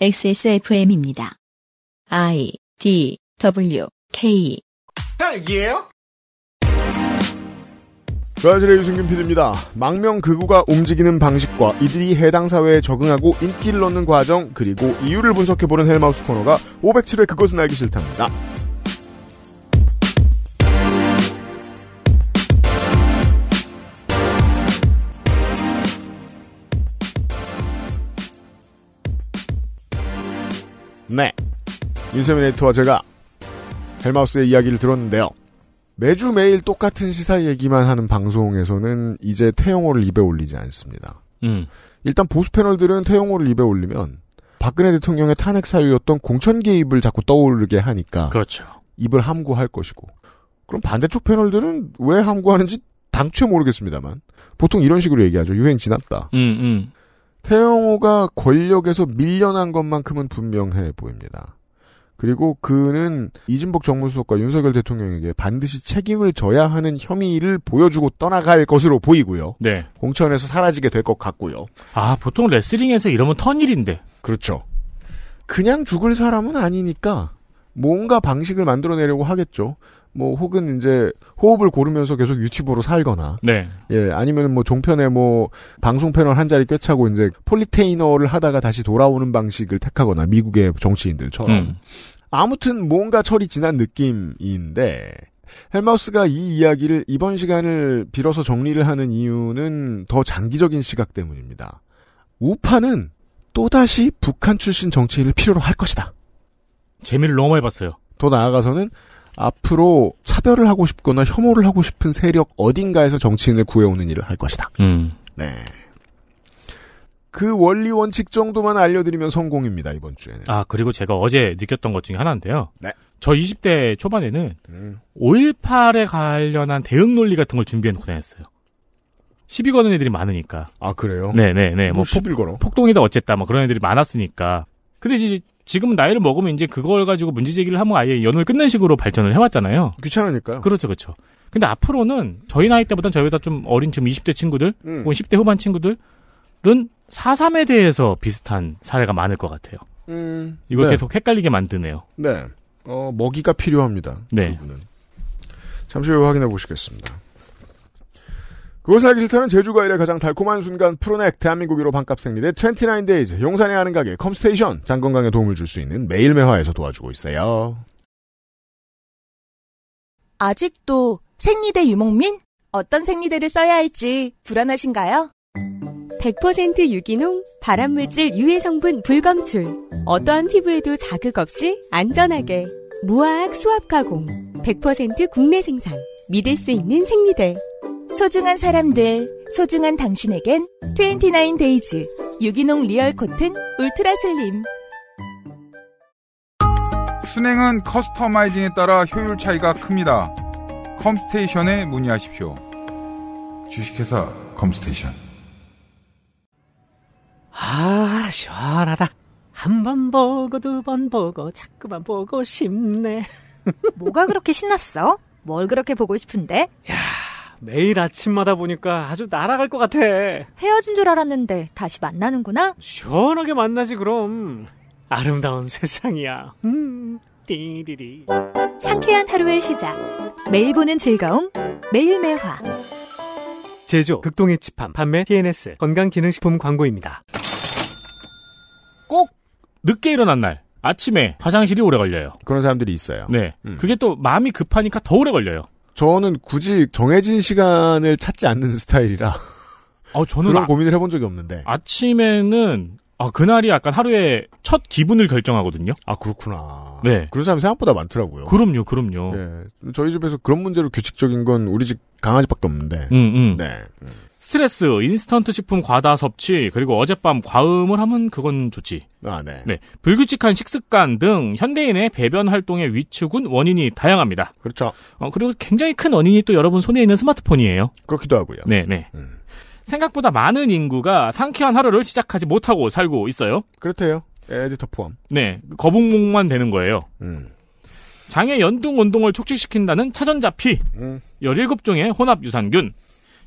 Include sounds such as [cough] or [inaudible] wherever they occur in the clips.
XSFM입니다. I D W K. 딸기 브라질의 유승균 PD입니다. 망명 극우가 움직이는 방식과 이들이 해당 사회에 적응하고 인기를 얻는 과정 그리고 이유를 분석해보는 헬마우스 코너가 507회 그것은 알기 싫답니다. 네. 윤세민 에이터와 제가 헬마우스의 이야기를 들었는데요. 매주 매일 똑같은 시사 얘기만 하는 방송에서는 이제 태용호를 입에 올리지 않습니다. 음. 일단 보수 패널들은 태용호를 입에 올리면 박근혜 대통령의 탄핵 사유였던 공천 개입을 자꾸 떠오르게 하니까 그렇죠. 입을 함구할 것이고 그럼 반대쪽 패널들은 왜 함구하는지 당최 모르겠습니다만 보통 이런 식으로 얘기하죠. 유행 지났다. 음, 음. 태영호가 권력에서 밀려난 것만큼은 분명해 보입니다. 그리고 그는 이진복 정무수석과 윤석열 대통령에게 반드시 책임을 져야 하는 혐의를 보여주고 떠나갈 것으로 보이고요. 네. 공천에서 사라지게 될 것 같고요. 아, 보통 레슬링에서 이러면 턴일인데. 그렇죠. 그냥 죽을 사람은 아니니까 뭔가 방식을 만들어내려고 하겠죠. 뭐 혹은 이제 호흡을 고르면서 계속 유튜브로 살거나 네. 예 아니면 뭐 종편에 뭐 방송 패널 한 자리 꿰차고 이제 폴리테이너를 하다가 다시 돌아오는 방식을 택하거나 미국의 정치인들처럼 음. 아무튼 뭔가 철이 지난 느낌인데 헬마우스가 이 이야기를 이번 시간을 빌어서 정리를 하는 이유는 더 장기적인 시각 때문입니다. 우파는 또다시 북한 출신 정치인을 필요로 할 것이다. 재미를 너무 많이 봤어요. 더 나아가서는 앞으로 차별을 하고 싶거나 혐오를 하고 싶은 세력 어딘가에서 정치인을 구해오는 일을 할 것이다. 음. 네. 그 원리 원칙 정도만 알려드리면 성공입니다 이번 주에는. 아 그리고 제가 어제 느꼈던 것 중에 하나인데요. 네. 저 20대 초반에는 음. 5.18에 관련한 대응 논리 같은 걸 준비해놓고 다녔어요. 시비 거는 애들이 많으니까. 아 그래요? 네네네. 뭐시비 걸어. 폭동이다 어쨌다 뭐 그런 애들이 많았으니까. 근데 이제 지금 나이를 먹으면 이제 그걸 가지고 문제 제기를 하면 아예 연을 끊는 식으로 발전을 해왔잖아요. 귀찮으니까요. 그렇죠, 그렇죠. 근데 앞으로는 저희 나이 때보단 저희보다 좀 어린 지금 20대 뭐 친구들 음. 혹은 10대 후반 친구들은 4.3에 대해서 비슷한 사례가 많을 것 같아요. 음, 이거 네. 계속 헷갈리게 만드네요. 네. 어, 먹이가 필요합니다. 네. 잠시 후에 확인해 보시겠습니다. 그것을 하기 싫다는 제주과 일의 가장 달콤한 순간 프로넥 대한민국 으로 반값 생리대 29데이즈 용산에 아는 가게 컴스테이션 장건강에 도움을 줄 수 있는 매일매화에서 도와주고 있어요. 아직도 생리대 유목민? 어떤 생리대를 써야 할지 불안하신가요? 100% 유기농, 발암물질 유해 성분 불검출. 어떠한 피부에도 자극 없이 안전하게 무화학 수압 가공. 100% 국내 생산. 믿을 수 있는 생리대. 소중한 사람들, 소중한 당신에겐 29데이즈 유기농 리얼 코튼 울트라 슬림. 순행은 커스터마이징에 따라 효율 차이가 큽니다. 컴스테이션에 문의하십시오. 주식회사 컴스테이션. 아, 시원하다. 한 번 보고 두 번 보고 자꾸만 보고 싶네. 뭐가 그렇게 신났어? 뭘 그렇게 보고 싶은데? 야. 매일 아침마다 보니까 아주 날아갈 것 같아. 헤어진 줄 알았는데 다시 만나는구나. 시원하게 만나지 그럼. 아름다운 세상이야. 음, 띠리리. 상쾌한 하루의 시작. 매일 보는 즐거움. 매일 매화. 제조, 극동의 집함, 판매, TNS, 건강기능식품 광고입니다. 꼭 늦게 일어난 날. 아침에 화장실이 오래 걸려요. 그런 사람들이 있어요. 네. 음. 그게 또 마음이 급하니까 더 오래 걸려요. 저는 굳이 정해진 시간을 찾지 않는 [laughs] 스타일이라. 어, 저는 그런 아, 고민을 해본 적이 없는데. 아침에는 아, 그날이 약간 하루의 첫 기분을 결정하거든요. 아, 그렇구나. 네. 그런 사람 생각보다 많더라고요. 그럼요, 그럼요. 네. 저희 집에서 그런 문제로 규칙적인 건 우리 집 강아지밖에 없는데. 음, 음. 네. 음. 스트레스, 인스턴트 식품 과다 섭취, 그리고 어젯밤 과음을 하면 그건 좋지. 아, 네. 네. 불규칙한 식습관 등 현대인의 배변 활동의 위축은 원인이 다양합니다. 그렇죠. 어, 그리고 굉장히 큰 원인이 또 여러분 손에 있는 스마트폰이에요. 그렇기도 하고요. 네, 네. 음. 생각보다 많은 인구가 상쾌한 하루를 시작하지 못하고 살고 있어요. 그렇대요. 에디터 포함. 네. 거북목만 되는 거예요. 음. 장의 연둥 운동을 촉진시킨다는 차전자피, 음. 17종의 혼합 유산균,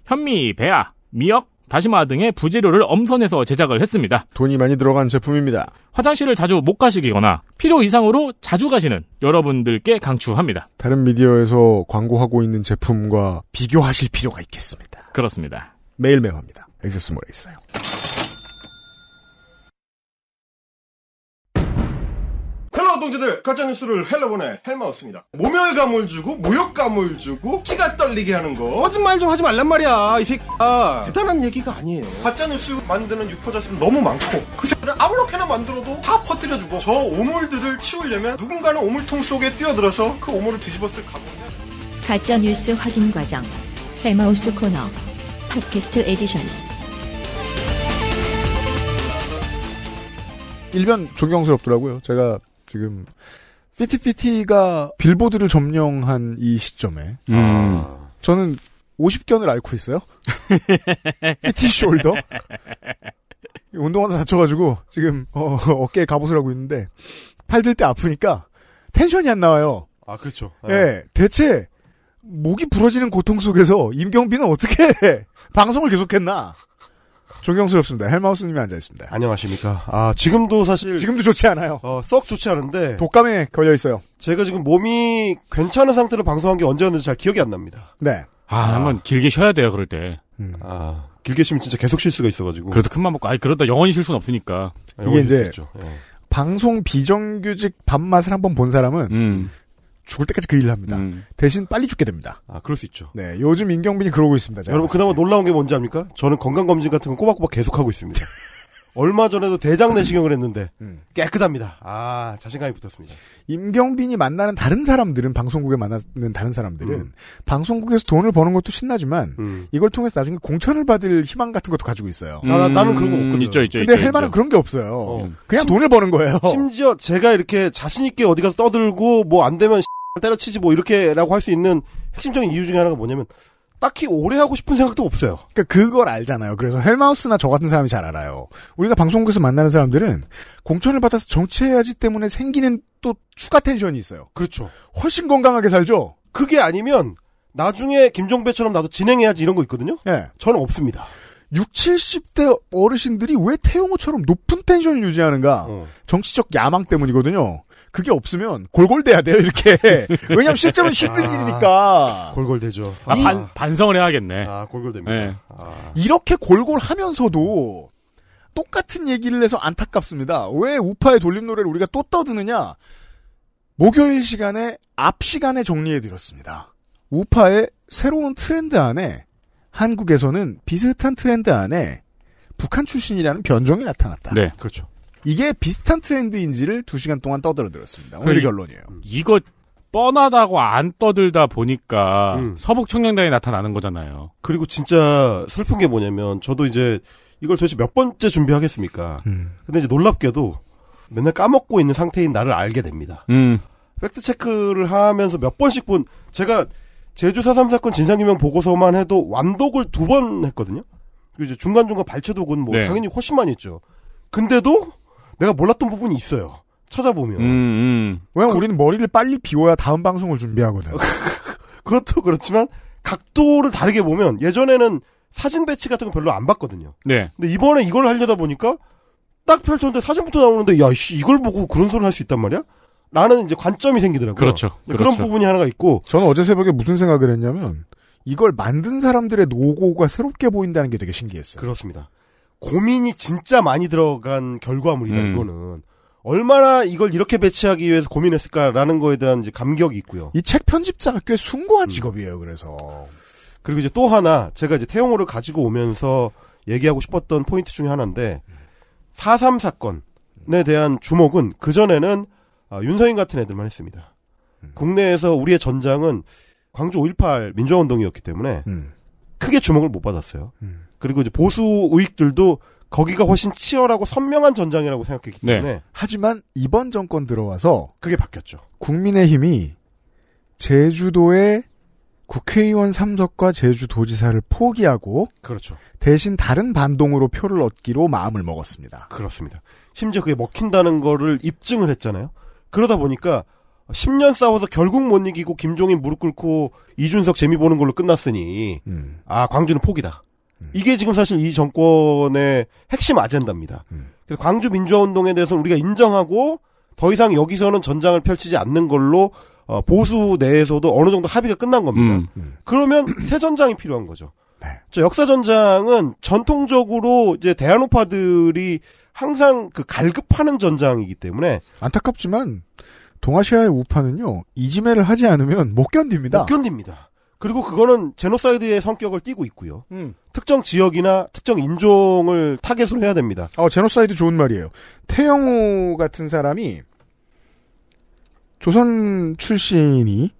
현미, 배아, 미역, 다시마 등의 부재료를 엄선해서 제작을 했습니다. 돈이 많이 들어간 제품입니다. 화장실을 자주 못 가시거나 필요 이상으로 자주 가시는 여러분들께 강추합니다. 다른 미디어에서 광고하고 있는 제품과 비교하실 필요가 있겠습니다. 그렇습니다. 매일 매화입니다. 엑세스몰에 있어요. 반가운 동지들 가짜뉴스를 헬로보네 헬마우스입니다 모멸감을 주고 모욕감을 주고 치가 떨리게 하는 거 거짓말 좀 하지 말란 말이야 이 새끼야 아, 대단한 얘기가 아니에요 가짜뉴스 만드는 유포자수 너무 많고 그 새끼는 아무렇게나 만들어도 다 퍼뜨려주고 저 오물들을 치우려면 누군가는 오물통 속에 뛰어들어서 그 오물을 뒤집었을 각오냐 가짜뉴스 확인 과정 헬마우스 코너 팟캐스트 에디션 일변 존경스럽더라고요. 제가 지금 피티피티가 빌보드를 점령한 이 시점에 음. 저는 50견을 앓고 있어요. [laughs] 피티 숄더. 운동하다 다쳐가지고 지금 어, 깨에 갑옷을 하고 있는데 팔 들 때 아프니까 텐션이 안 나와요. 아 그렇죠. 아. 예, 네. 대체 목이 부러지는 고통 속에서 임경빈은 어떻게 [laughs] 방송을 계속했나? 존경스럽습니다. 헬마우스님이 앉아 있습니다. 안녕하십니까. 아 지금도 사실 지금도 좋지 않아요. 어, 썩 좋지 않은데 독감에 걸려 있어요. 제가 지금 몸이 괜찮은 상태로 방송한 게 언제였는지 잘 기억이 안 납니다. 네. 아, 아. 한번 길게 쉬어야 돼요 그럴 때. 음. 아 길게 쉬면 진짜 계속 쉴수가 있어가지고. 그래도 큰맘 먹고 아니 그러다 영원히 쉴수는 없으니까. 이게 이제 예. 방송 비정규직 밥맛을 한번 본 사람은 음. 죽을 때까지 그 일을 합니다. 음. 대신 빨리 죽게 됩니다. 아, 그럴 수 있죠. 네, 요즘 임경빈이 그러고 있습니다. 여러분, 그나마 놀라운 게 뭔지 압니까? 저는 건강검진 같은 건 꼬박꼬박 계속하고 있습니다. [laughs] 얼마 전에도 대장 내시경을 했는데 음. 깨끗합니다. 아 자신감이 붙었습니다. 임경빈이 만나는 다른 사람들은 방송국에 만나는 다른 사람들은 음. 방송국에서 돈을 버는 것도 신나지만 음. 이걸 통해서 나중에 공천을 받을 희망 같은 것도 가지고 있어요. 아, 나는 나 그런 거 음. 없거든요. 있죠, 있죠, 근데 있죠, 헬만은 있죠. 그런 게 없어요. 어. 그냥 심, 돈을 버는 거예요. 심지어 제가 이렇게 자신 있게 어디 가서 떠들고 뭐 안 되면 때려치지 뭐 이렇게라고 할 수 있는 핵심적인 이유 중에 하나가 뭐냐면 딱히 오래 하고 싶은 생각도 없어요. 그러니까 그걸 알잖아요. 그래서 헬마우스나 저 같은 사람이 잘 알아요. 우리가 방송국에서 만나는 사람들은 공천을 받아서 정치해야지 때문에 생기는 또 추가 텐션이 있어요. 그렇죠. 훨씬 건강하게 살죠. 그게 아니면 나중에 김종배처럼 나도 진행해야지 이런 거 있거든요. 예. 네. 저는 없습니다. 6, 70대 어르신들이 왜 태용호처럼 높은 텐션을 유지하는가? 어. 정치적 야망 때문이거든요. 그게 없으면 골골대야 돼요 이렇게. [laughs] 왜냐면 실제로 힘든 아, 일이니까. 골골대죠. 아, 이, 반, 반성을 해야겠네. 아 골골됩니다. 네. 아. 이렇게 골골하면서도 똑같은 얘기를 해서 안타깝습니다. 왜 우파의 돌림 노래를 우리가 또 떠드느냐? 목요일 시간에 앞 시간에 정리해 드렸습니다. 우파의 새로운 트렌드 안에 한국에서는 비슷한 트렌드 안에 북한 출신이라는 변종이 나타났다. 네, 그렇죠. 이게 비슷한 트렌드인지를 두 시간 동안 떠들어드렸습니다. 오늘 그 그러니까 결론이에요. 이거 뻔하다고 안 떠들다 보니까 음. 서북 청년단이 나타나는 거잖아요. 그리고 진짜 슬픈 게 뭐냐면 저도 이제 이걸 도대체 몇 번째 준비하겠습니까? 음. 근데 이제 놀랍게도 맨날 까먹고 있는 상태인 나를 알게 됩니다. 음. 팩트 체크를 하면서 몇 번씩 본 제가 제주 사삼 사건 진상규명 보고서만 해도 완독을 두 번 했거든요. 그리고 이제 중간중간 발췌도 군뭐 네. 당연히 훨씬 많이 했죠 근데도 내가 몰랐던 부분이 있어요. 찾아보면. 음, 음. 왜냐면 그, 우리는 머리를 빨리 비워야 다음 방송을 준비하거든. [laughs] 그것도 그렇지만 각도를 다르게 보면 예전에는 사진 배치 같은 거 별로 안 봤거든요. 네. 근데 이번에 이걸 하려다 보니까 딱 펼쳤는데 사진부터 나오는데 야 씨, 이걸 보고 그런 소리를 할 수 있단 말이야? 라는 이제 관점이 생기더라고요. 그렇죠. 그런 그렇 부분이 하나가 있고 저는 어제 새벽에 무슨 생각을 했냐면 이걸 만든 사람들의 노고가 새롭게 보인다는 게 되게 신기했어요. 그렇습니다. 고민이 진짜 많이 들어간 결과물이다 음. 이거는. 얼마나 이걸 이렇게 배치하기 위해서 고민했을까라는 거에 대한 이제 감격이 있고요. 이 책 편집자가 꽤 숭고한 음. 직업이에요. 그래서 그리고 이제 또 하나 제가 이제 태용호를 가지고 오면서 얘기하고 싶었던 포인트 중에 하나인데 4.3 사건에 대한 주목은 그 전에는 아, 윤서인 같은 애들만 했습니다. 음. 국내에서 우리의 전장은 광주 5.18 민주화운동이었기 때문에 음. 크게 주목을 못 받았어요. 음. 그리고 이제 보수 우익들도 거기가 훨씬 치열하고 선명한 전장이라고 생각했기 네. 때문에 네. 하지만 이번 정권 들어와서 그게 바뀌었죠. 국민의힘이 제주도의 국회의원 삼석과 제주도지사를 포기하고 그렇죠. 대신 다른 반동으로 표를 얻기로 마음을 먹었습니다. 그렇습니다. 심지어 그게 먹힌다는 거를 입증을 했잖아요. 그러다 보니까 10년 싸워서 결국 못 이기고 김종인 무릎 꿇고 이준석 재미 보는 걸로 끝났으니 음. 아 광주는 포기다. 음. 이게 지금 사실 이 정권의 핵심 아젠다입니다. 음. 그래서 광주 민주화 운동에 대해서는 우리가 인정하고 더 이상 여기서는 전장을 펼치지 않는 걸로 어, 보수 내에서도 어느 정도 합의가 끝난 겁니다. 음. 음. 그러면 새 [clears throat] 전장이 필요한 거죠. 네. 저 역사 전장은 전통적으로 이제 대한우파들이 항상 그 갈급하는 전장이기 때문에 안타깝지만 동아시아의 우파는요 이지매를 하지 않으면 못 견딥니다. 못 견딥니다. 그리고 그거는 제노사이드의 성격을 띠고 있고요. 음. 특정 지역이나 특정 인종을 타겟으로 해야 됩니다. 어, 제노사이드 좋은 말이에요. 태영호 같은 사람이 조선 출신이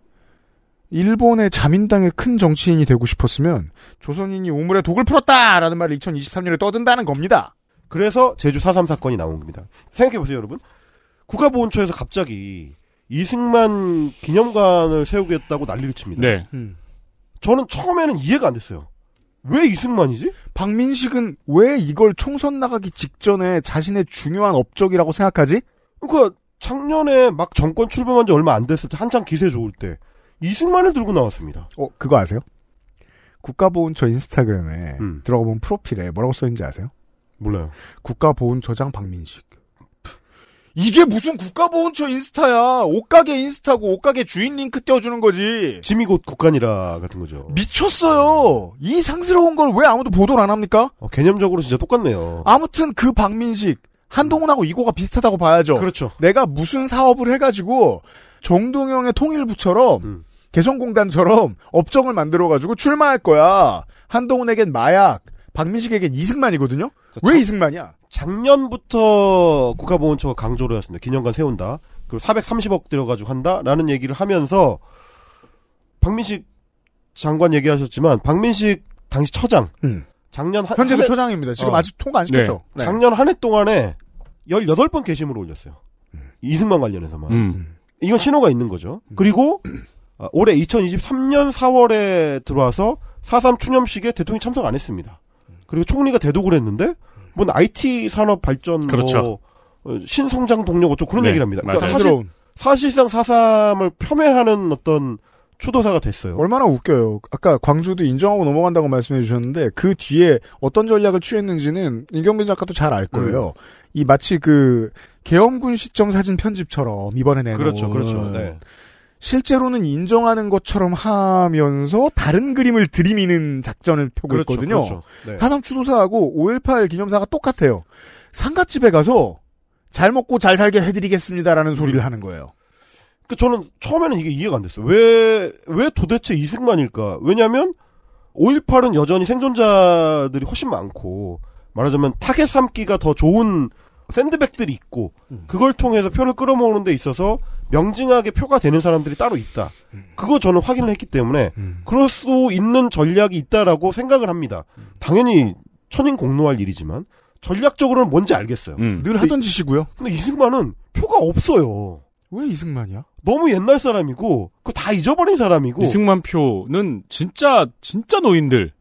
일본의 자민당의 큰 정치인이 되고 싶었으면 조선인이 우물에 독을 풀었다라는 말을 2023년에 떠든다는 겁니다. 그래서 제주 4.3 사건이 나온 겁니다. 생각해보세요, 여러분. 국가보훈처에서 갑자기 이승만 기념관을 세우겠다고 난리를 칩니다. 네. 음. 저는 처음에는 이해가 안 됐어요. 왜 이승만이지? 박민식은 왜 이걸 총선 나가기 직전에 자신의 중요한 업적이라고 생각하지? 그러니까 작년에 막 정권 출범한 지 얼마 안 됐을 때 한창 기세 좋을 때 이승만을 들고 나왔습니다. 어 그거 아세요? 국가보훈처 인스타그램에 음. 들어가 보면 프로필에 뭐라고 써있는지 아세요? 몰라요. 국가보훈처장 박민식. 이게 무슨 국가보훈처 인스타야. 옷가게 인스타고 옷가게 주인 링크 띄워주는 거지. 짐이 곧 국간이라 같은 거죠. 미쳤어요. 이 상스러운 걸 왜 아무도 보도를 안 합니까? 어, 개념적으로 진짜 똑같네요. 아무튼 그 박민식 한동훈하고 이거가 비슷하다고 봐야죠. 그렇죠. 내가 무슨 사업을 해가지고 정동영의 통일부처럼 음. 개성공단처럼 업종을 만들어가지고 출마할 거야. 한동훈에겐 마약, 박민식에겐 이승만이거든요. 왜 이승만이야? 작년부터 국가보훈처가 강조를 했습니다. 기념관 세운다. 그리고 430억 들여가지고 한다라는 얘기를 하면서 박민식 장관 얘기하셨지만 박민식 당시 처장 음. 작년 한, 현재도 한 해, 처장입니다. 지금 어. 아직 통과 안 네. 시켰죠. 네. 네. 작년 한 해 동안에 18번 게시물을 올렸어요. 음. 이승만 관련해서만. 음. 이건 신호가 있는 거죠. 음. 그리고 올해 2023년 4월에 들어와서 4.3 추념식에 대통령이 참석 안 했습니다. 그리고 총리가 대독을 했는데 뭔 IT 산업 발전 뭐 그렇죠. 뭐 신성장 동력 어쩌고 그런 네, 얘기를 합니다. 그러니까 사실, 사실상 사삼을 폄훼하는 어떤 초도사가 됐어요. 얼마나 웃겨요. 아까 광주도 인정하고 넘어간다고 말씀해 주셨는데 그 뒤에 어떤 전략을 취했는지는 임경빈 작가도 잘 알 거예요. 음. 이 마치 그 계엄군 시점 사진 편집처럼 이번에 내놓은 그렇죠, 그렇죠. 네. 실제로는 인정하는 것처럼 하면서 다른 그림을 들이미는 작전을 펴고 그렇죠, 있거든요. 그렇죠. 네. 상 추도사하고 5.18 기념사가 똑같아요. 상갓집에 가서 잘 먹고 잘 살게 해드리겠습니다라는 음. 소리를 하는 거예요. 그 저는 처음에는 이게 이해가 안 됐어요. 왜, 왜 도대체 이승만일까? 왜냐면, 하 5.18은 여전히 생존자들이 훨씬 많고, 말하자면 타겟 삼기가 더 좋은 샌드백들이 있고, 음. 그걸 통해서 표를 끌어모으는 데 있어서 명징하게 표가 되는 사람들이 따로 있다. 그거 저는 확인을 했기 때문에 그럴 수 있는 전략이 있다라고 생각을 합니다. 당연히 천인 공노할 일이지만 전략적으로는 뭔지 알겠어요. 음. 늘 하던 짓이고요. 근데 이승만은 표가 없어요. 왜 이승만이야? 너무 옛날 사람이고 그다 잊어버린 사람이고 이승만 표는 진짜 진짜 노인들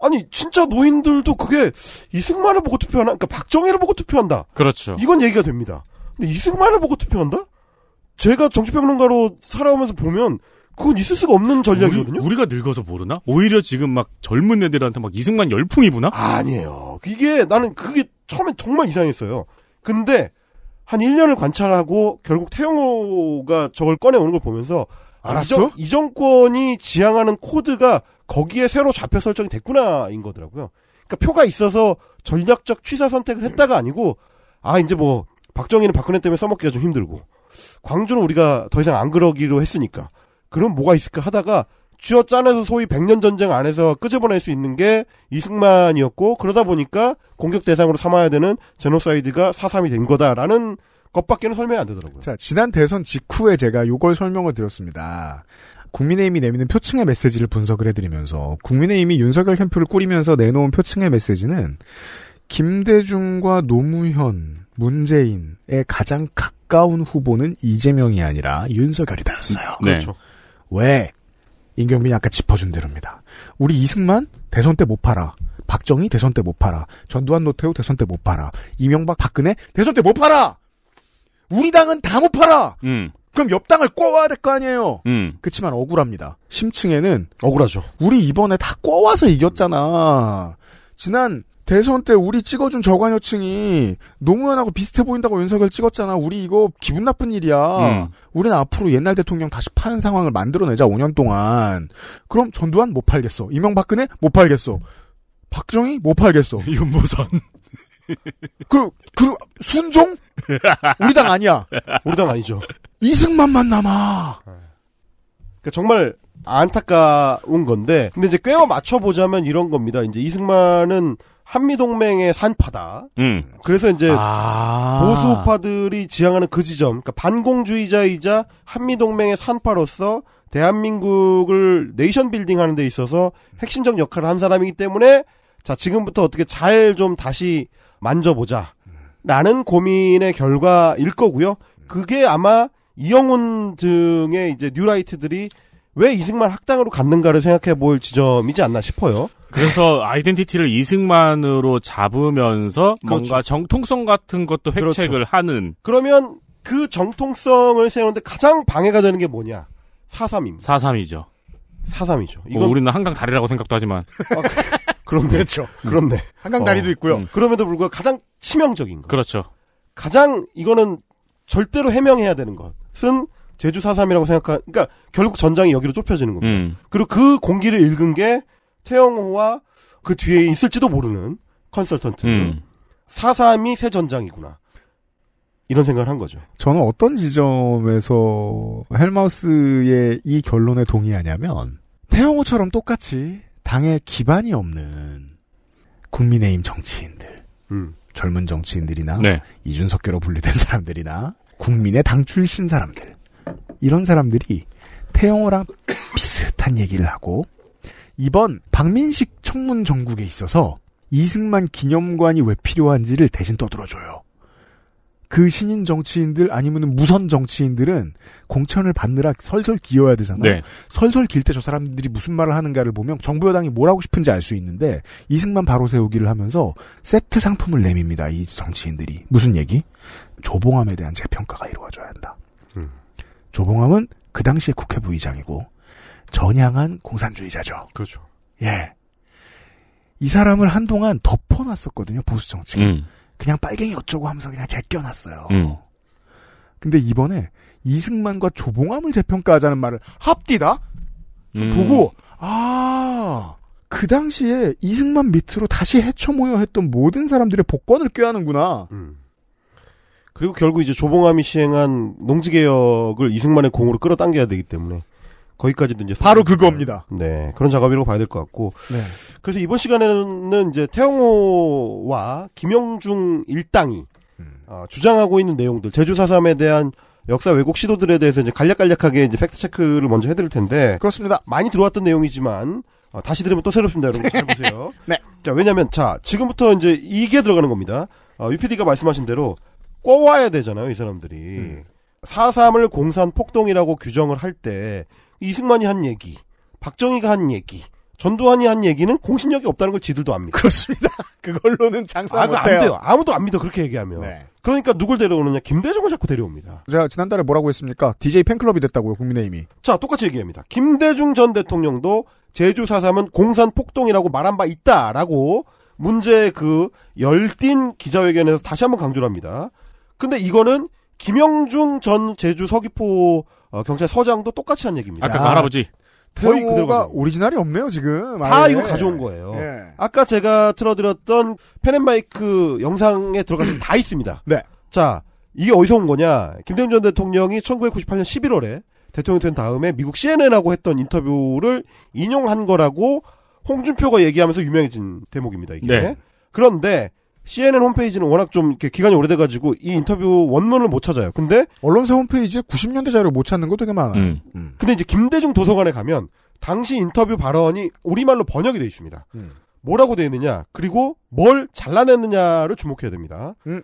아니 진짜 노인들도 그게 이승만을 보고 투표하나 그러니까 박정희를 보고 투표한다. 그렇죠. 이건 얘기가 됩니다. 근데 이승만을 보고 투표한다? 제가 정치평론가로 살아오면서 보면 그건 있을 수가 없는 전략이거든요. 우리, 가 늙어서 모르나? 오히려 지금 막 젊은 애들한테 막 이승만 열풍이구나? 아니에요. 이게 나는 그게 처음엔 정말 이상했어요. 근데 한 1년을 관찰하고 결국 태영호가 저걸 꺼내오는 걸 보면서 아, 알았어? 이, 정, 권이 지향하는 코드가 거기에 새로 좌표 설정이 됐구나인 거더라고요. 그러니까 표가 있어서 전략적 취사 선택을 했다가 아니고 아 이제 뭐 박정희는 박근혜 때문에 써먹기가 좀 힘들고 광주는 우리가 더 이상 안 그러기로 했으니까 그럼 뭐가 있을까 하다가 쥐어 짜내서 소위 백년 전쟁 안에서 끄집어낼 수 있는 게 이승만이었고 그러다 보니까 공격 대상으로 삼아야 되는 제노사이드가 사삼이 된 거다라는 것밖에는 설명이 안 되더라고요. 자, 지난 대선 직후에 제가 요걸 설명을 드렸습니다. 국민의힘이 내미는 표층의 메시지를 분석을 해드리면서 국민의힘이 윤석열 캠프를 꾸리면서 내놓은 표층의 메시지는 김대중과 노무현 문재인의 가장 가까운 후보는 이재명이 아니라 윤석열이다였어요. 음, 네. 그렇죠. 왜? 임경빈이 아까 짚어준 대로입니다. 우리 이승만 대선 때 못 팔아. 박정희 대선 때 못 팔아. 전두환 노태우 대선 때 못 팔아. 이명박 박근혜 대선 때 못 팔아. 우리 당은 다 못 팔아. 음. 그럼 옆 당을 꼬아야 될 거 아니에요. 음. 그렇지만 억울합니다. 심층에는 억울하죠. 우리 이번에 다 꼬아서 이겼잖아. 지난 대선 때 우리 찍어준 저관여층이 노무현하고 비슷해 보인다고 윤석열 찍었잖아. 우리 이거 기분 나쁜 일이야. 음. 우리는 앞으로 옛날 대통령 다시 파는 상황을 만들어내자. 5년 동안. 그럼 전두환 못 팔겠어. 이명박근혜 못 팔겠어. 박정희 못 팔겠어. [laughs] 윤보선. 그, 리 그, 순종? 우리 당 아니야. 우리 당 아니죠. 이승만만 남아. 그러니까 정말 안타까운 건데 근데 이제 꿰어 맞춰보자면 이런 겁니다. 이제 이승만은 한미동맹의 산파다. 음. 그래서 이제 아~ 보수파들이 지향하는 그 지점, 그러니까 반공주의자이자 한미동맹의 산파로서 대한민국을 네이션 빌딩 하는 데 있어서 핵심적 역할을 한 사람이기 때문에 자, 지금부터 어떻게 잘 좀 다시 만져보자. 라는 고민의 결과일 거고요. 그게 아마 이영훈 등의 이제 뉴라이트들이 왜 이승만 학당으로 갔는가를 생각해 볼 지점이지 않나 싶어요. 그래서 네. 아이덴티티를 이승만으로 잡으면서 그렇죠. 뭔가 정통성 같은 것도 획책을 그렇죠. 하는. 그러면 그 정통성을 세우는데 가장 방해가 되는 게 뭐냐? 사삼입니다사삼이죠사삼이죠 뭐 이건... 뭐 우리는 한강 다리라고 생각도 하지만. 아, 그, 그렇네. 그렇죠. 그렇네. 음. 한강 다리도 있고요. 음. 그럼에도 불구하고 가장 치명적인 거. 그렇죠. 가장 이거는 절대로 해명해야 되는 것은 제주 사삼이라고 생각하, 그러니까 결국 전장이 여기로 좁혀지는 겁니다. 음. 그리고 그 공기를 읽은 게 태영호와 그 뒤에 있을지도 모르는 컨설턴트. 음. 4.3이 새 전장이구나. 이런 생각을 한 거죠. 저는 어떤 지점에서 헬마우스의 이 결론에 동의하냐면 태영호처럼 똑같이 당에 기반이 없는 국민의힘 정치인들, 음. 젊은 정치인들이나 네. 이준석계로 분류된 사람들이나 국민의 당 출신 사람들 이런 사람들이 태영호랑 [coughs] 비슷한 얘기를 하고 이번 박민식 청문 정국에 있어서 이승만 기념관이 왜 필요한지를 대신 떠들어줘요. 그 신인 정치인들 아니면 무선 정치인들은 공천을 받느라 설설 기어야 되잖아요. 네. 설설 길 때 저 사람들이 무슨 말을 하는가를 보면 정부 여당이 뭘 하고 싶은지 알 수 있는데 이승만 바로 세우기를 하면서 세트 상품을 내밉니다. 이 정치인들이 무슨 얘기? 조봉암에 대한 재평가가 이루어져야 한다. 음. 조봉암은 그 당시에 국회 부의장이고 전향한 공산주의자죠. 그렇죠. 예. 이 사람을 한동안 덮어놨었거든요, 보수 정치가. 음. 그냥 빨갱이 어쩌고 하면서 그냥 제껴놨어요. 음. 근데 이번에 이승만과 조봉암을 재평가하자는 말을 합디다? 음. 보고, 아, 그 당시에 이승만 밑으로 다시 해쳐 모여 했던 모든 사람들의 복권을 꾀하는구나. 음. 그리고 결국 이제 조봉암이 시행한 농지개혁을 이승만의 공으로 끌어당겨야 되기 때문에 거기까지도 이제 바로 그겁니다. 네 그런 작업이라고 봐야 될 것 같고. 네. 그래서 이번 시간에는 이제 태영호와 김영중 일당이 음. 어, 주장하고 있는 내용들 제주 사삼에 대한 역사 왜곡 시도들에 대해서 이제 간략간략하게 이제 팩트 체크를 먼저 해드릴 텐데 그렇습니다. 많이 들어왔던 내용이지만 어, 다시 들으면 또 새롭습니다, 여러분. 잘 보세요. [laughs] 네. 자 왜냐하면 자 지금부터 이제 이게 들어가는 겁니다. 어, UPD가 말씀하신 대로 꼬아야 되잖아요, 이 사람들이. 음. 4.3을 공산 폭동이라고 규정을 할때 이승만이 한 얘기, 박정희가 한 얘기, 전두환이 한 얘기는 공신력이 없다는 걸 지들도 압니다. 그렇습니다. [laughs] 그걸로는 장사 아, 못해요. 돼요. 아무도 안 믿어 그렇게 얘기하면. 네. 그러니까 누굴 데려오느냐? 김대중을 자꾸 데려옵니다. 제가 지난달에 뭐라고 했습니까? DJ 팬클럽이 됐다고요, 국민의힘이. 자, 똑같이 얘기합니다. 김대중 전 대통령도 제주 4 3은 공산 폭동이라고 말한 바 있다라고 문제 그 열띤 기자회견에서 다시 한번 강조를 합니다. 근데 이거는 김영중 전 제주 서귀포 어, 경찰서장도 똑같이 한 얘기입니다. 아까 그 할아버지. 태호가 오리지널이 없네요 지금. 다 아예. 이거 예. 가져온 거예요. 예. 아까 제가 틀어드렸던 페앤마이크 영상에 들어가서 다 있습니다. 네. 자 이게 어디서 온 거냐? 김대중 전 대통령이 1998년 11월에 대통령 된 다음에 미국 CNN하고 했던 인터뷰를 인용한 거라고 홍준표가 얘기하면서 유명해진 대목입니다. 이게. 네. 그런데 CNN 홈페이지는 워낙 좀 이렇게 기간이 오래돼가지고 이 인터뷰 원문을 못 찾아요. 근데 언론사 홈페이지에 90년대 자료 못 찾는 거 되게 많아요. 음. 음. 근데 이제 김대중 도서관에 가면 당시 인터뷰 발언이 우리말로 번역이 돼 있습니다. 음. 뭐라고 돼 있느냐 그리고 뭘 잘라냈느냐를 주목해야 됩니다. 음.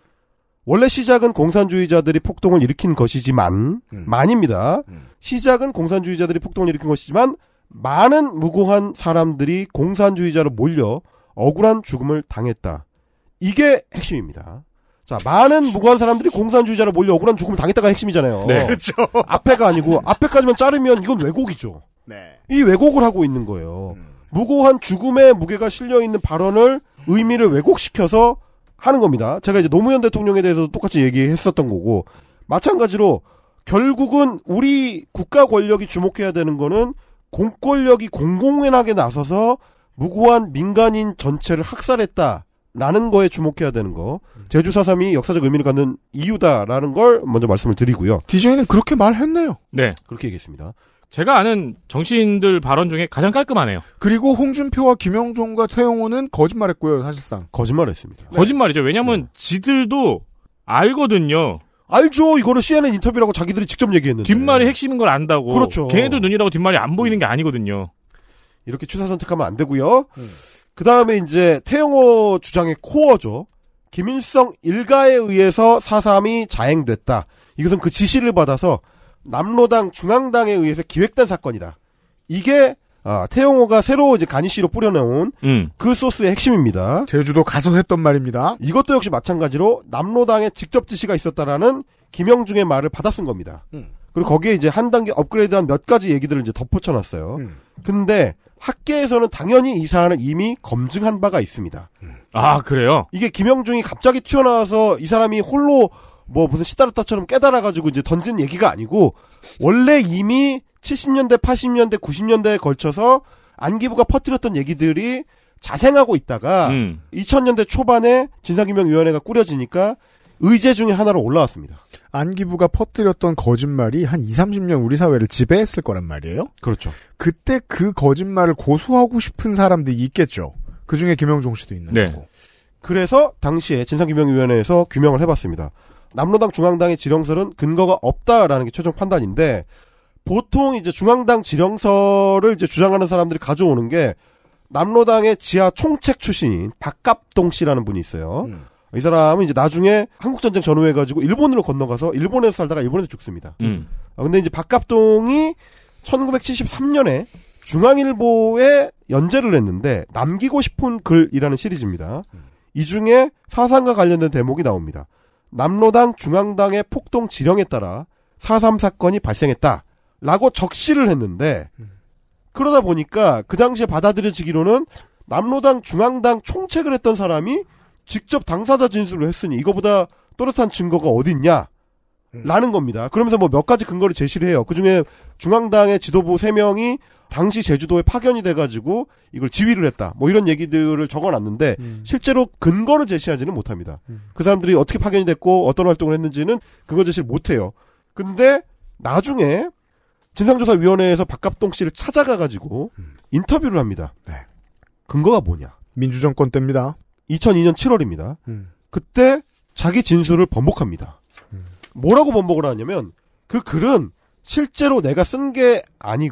원래 시작은 공산주의자들이 폭동을 일으킨 것이지만 음. 만입니다. 음. 시작은 공산주의자들이 폭동을 일으킨 것이지만 많은 무고한 사람들이 공산주의자로 몰려 억울한 죽음을 당했다. 이게 핵심입니다. 자, 많은 무고한 사람들이 공산주의자로 몰려 억울한 죽음을 당했다가 핵심이잖아요. 네. 그렇죠. [laughs] 앞에가 아니고 앞에까지만 자르면 이건 왜곡이죠. 네. 이 왜곡을 하고 있는 거예요. 음. 무고한 죽음의 무게가 실려 있는 발언을 의미를 왜곡시켜서 하는 겁니다. 제가 이제 노무현 대통령에 대해서도 똑같이 얘기했었던 거고 마찬가지로 결국은 우리 국가 권력이 주목해야 되는 거는 공권력이 공공연하게 나서서 무고한 민간인 전체를 학살했다. 라는 거에 주목해야 되는 거. 제주 사삼이 역사적 의미를 갖는 이유다라는 걸 먼저 말씀을 드리고요. DJ는 그렇게 말했네요. 네. 그렇게 얘기했습니다. 제가 아는 정치인들 발언 중에 가장 깔끔하네요. 그리고 홍준표와 김영종과 태용호는 거짓말했고요, 사실상. 거짓말했습니다. 네. 거짓말이죠. 왜냐면 네. 지들도 알거든요. 알죠. 이거를 CNN 인터뷰라고 자기들이 직접 얘기했는데. 뒷말이 핵심인 걸 안다고. 그렇죠. 걔네들 눈이라고 뒷말이 안 보이는 게 아니거든요. 이렇게 취사 선택하면 안 되고요. 음. 그 다음에 이제 태영호 주장의 코어죠. 김일성 일가에 의해서 사삼이 자행됐다. 이것은 그 지시를 받아서 남로당 중앙당에 의해서 기획된 사건이다. 이게 아, 태용호가 새로 이제 가니씨로 뿌려놓은 음. 그 소스의 핵심입니다. 제주도 가서 했던 말입니다. 이것도 역시 마찬가지로 남로당에 직접 지시가 있었다라는 김영중의 말을 받아 쓴 겁니다. 음. 그리고 거기에 이제 한 단계 업그레이드한 몇 가지 얘기들을 이제 덧붙여놨어요. 음. 근데 학계에서는 당연히 이 사안을 이미 검증한 바가 있습니다. 음. 아 그래요? 이게 김영중이 갑자기 튀어나와서 이 사람이 홀로 뭐 무슨 시다르타처럼 깨달아가지고 이제 던진 얘기가 아니고 원래 이미 70년대, 80년대, 90년대에 걸쳐서 안기부가 퍼뜨렸던 얘기들이 자생하고 있다가 음. 2000년대 초반에 진상규명위원회가 꾸려지니까 의제 중에 하나로 올라왔습니다. 안기부가 퍼뜨렸던 거짓말이 한 2, 0 30년 우리 사회를 지배했을 거란 말이에요. 그렇죠. 그때 그 거짓말을 고수하고 싶은 사람들이 있겠죠. 그 중에 김영종 씨도 있는 네. 거고. 그래서 당시에 진상규명위원회에서 규명을 해봤습니다. 남로당 중앙당의 지령설은 근거가 없다라는 게 최종 판단인데 보통 이제 중앙당 지령설을 이제 주장하는 사람들이 가져오는 게 남로당의 지하 총책 출신인 박갑동 씨라는 분이 있어요. 음. 이 사람은 이제 나중에 한국 전쟁 전후해 가지고 일본으로 건너가서 일본에서 살다가 일본에서 죽습니다. 음. 아, 근데 이제 박갑동이 1973년에 중앙일보에 연재를 했는데 남기고 싶은 글이라는 시리즈입니다. 이 중에 사상과 관련된 대목이 나옵니다. 남로당 중앙당의 폭동 지령에 따라 4.3 사건이 발생했다. 라고 적시를 했는데, 그러다 보니까 그 당시에 받아들여지기로는 남로당 중앙당 총책을 했던 사람이 직접 당사자 진술을 했으니 이거보다 또렷한 증거가 어디 있냐? 음. 라는 겁니다. 그러면서 뭐 몇 가지 근거를 제시를 해요. 그 중에 중앙당의 지도부 3명이 당시 제주도에 파견이 돼가지고 이걸 지휘를 했다. 뭐 이런 얘기들을 적어놨는데 음. 실제로 근거를 제시하지는 못합니다. 음. 그 사람들이 어떻게 파견이 됐고 어떤 활동을 했는지는 그거 제시를 못해요. 근데 나중에 진상조사위원회에서 박갑동 씨를 찾아가가지고 음. 인터뷰를 합니다. 네. 근거가 뭐냐? 민주정권 때입니다. 2002년 7월입니다. 음. 그때 자기 진술을 번복합니다. 음. 뭐라고 번복을 하냐면 그 글은 실제로 내가 쓴 게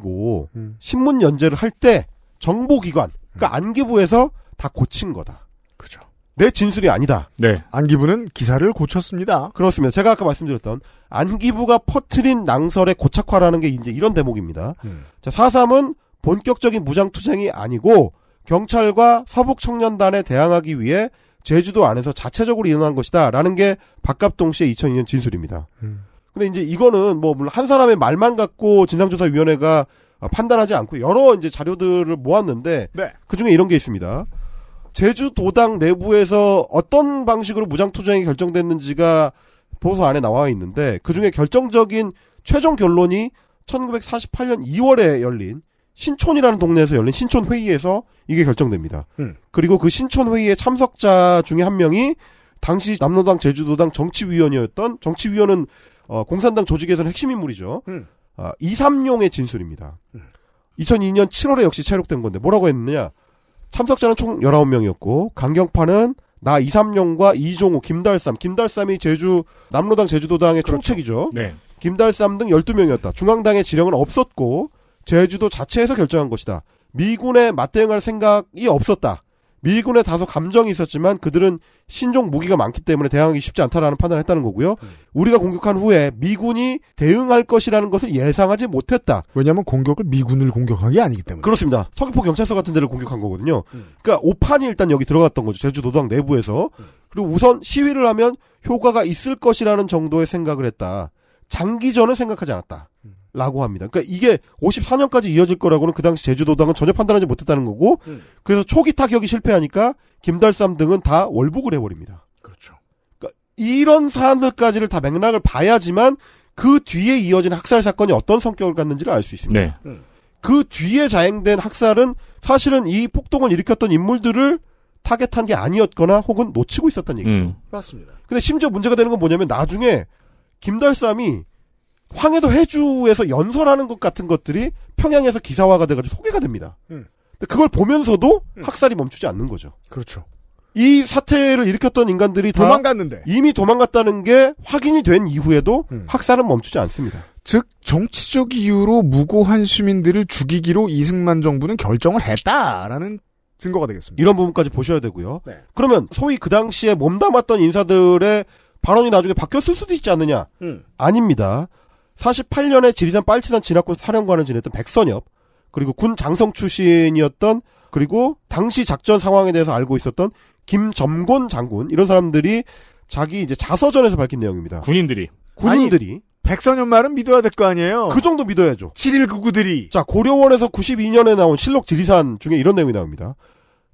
아니고 음. 신문 연재를 할 때 정보기관 그러니까 음. 안기부에서 다 고친 거다. 그죠. 내 진술이 아니다. 네. 안기부는 기사를 고쳤습니다. 그렇습니다. 제가 아까 말씀드렸던 안기부가 퍼트린 낭설의 고착화라는 게 이제 이런 대목입니다. 음. 자, 4.3은 본격적인 무장투쟁이 아니고 경찰과 서북 청년단에 대항하기 위해 제주도 안에서 자체적으로 일어난 것이다라는 게 박갑동 씨의 2002년 진술입니다. 음. 근데 이제 이거는 뭐 물론 한 사람의 말만 갖고 진상조사위원회가 판단하지 않고 여러 이제 자료들을 모았는데 네. 그 중에 이런 게 있습니다. 제주도당 내부에서 어떤 방식으로 무장투쟁이 결정됐는지가 보고 안에 나와 있는데 그 중에 결정적인 최종 결론이 1948년 2월에 열린 신촌이라는 동네에서 열린 신촌 회의에서 이게 결정됩니다. 음. 그리고 그 신촌 회의의 참석자 중에 한 명이 당시 남로당 제주도당 정치위원이었던 정치위원은 어, 공산당 조직에서는 핵심 인물이죠. 음. 어, 아, 이삼용의 진술입니다. 음. 2002년 7월에 역시 체록된 건데 뭐라고 했느냐? 참석자는 총 19명이었고 강경파는 나 이삼용과 이종우 김달삼, 김달삼이 제주 남로당 제주도당의 그렇죠. 총책이죠. 네. 김달삼 등 12명이었다. 중앙당의 지령은 없었고 제주도 자체에서 결정한 것이다. 미군에 맞대응할 생각이 없었다. 미군에 다소 감정이 있었지만 그들은 신종 무기가 많기 때문에 대항하기 쉽지 않다라는 판단을 했다는 거고요. 음. 우리가 공격한 후에 미군이 대응할 것이라는 것을 예상하지 못했다. 왜냐하면 공격을 미군을 공격한 게 아니기 때문에. 그렇습니다. 서귀포 경찰서 같은 데를 공격한 거거든요. 음. 그러니까 오판이 일단 여기 들어갔던 거죠. 제주도당 내부에서. 음. 그리고 우선 시위를 하면 효과가 있을 것이라는 정도의 생각을 했다. 장기전을 생각하지 않았다. 라고 합니다. 그러니까 이게 54년까지 이어질 거라고는 그 당시 제주도당은 전혀 판단하지 못했다는 거고 음. 그래서 초기 타격이 실패하니까 김달삼 등은 다 월북을 해버립니다. 그렇죠. 그러니까 이런 사안들까지를 다 맥락을 봐야지만 그 뒤에 이어진 학살 사건이 어떤 성격을 갖는지를 알 수 있습니다. 네. 음. 그 뒤에 자행된 학살은 사실은 이 폭동을 일으켰던 인물들을 타겟한 게 아니었거나 혹은 놓치고 있었던 얘기죠. 음. 맞습니다. 근데 심지어 문제가 되는 건 뭐냐면 나중에 김달삼이 황해도 해주에서 연설하는 것 같은 것들이 평양에서 기사화가 돼가지고 소개가 됩니다. 음. 그걸 보면서도 음. 학살이 멈추지 않는 거죠. 그렇죠. 이 사태를 일으켰던 인간들이 다 도망갔는데 이미 도망갔다는 게 확인이 된 이후에도 음. 학살은 멈추지 않습니다. 즉 정치적 이유로 무고한 시민들을 죽이기로 이승만 정부는 결정을 했다라는 증거가 되겠습니다. 이런 부분까지 보셔야 되고요. 네. 그러면 소위 그 당시에 몸담았던 인사들의 발언이 나중에 바뀌었을 수도 있지 않느냐? 음. 아닙니다. 48년에 지리산 빨치산 진압군 사령관을 지냈던 백선엽 그리고 군 장성 출신이었던 그리고 당시 작전 상황에 대해서 알고 있었던 김점곤 장군 이런 사람들이 자기 이제 자서전에서 밝힌 내용입니다. 군인들이 군인들이 아니, 백선엽 말은 믿어야 될 거 아니에요. 그 정도 믿어야죠. 7.199들이 자 고려원에서 92년에 나온 실록 지리산 중에 이런 내용이 나옵니다.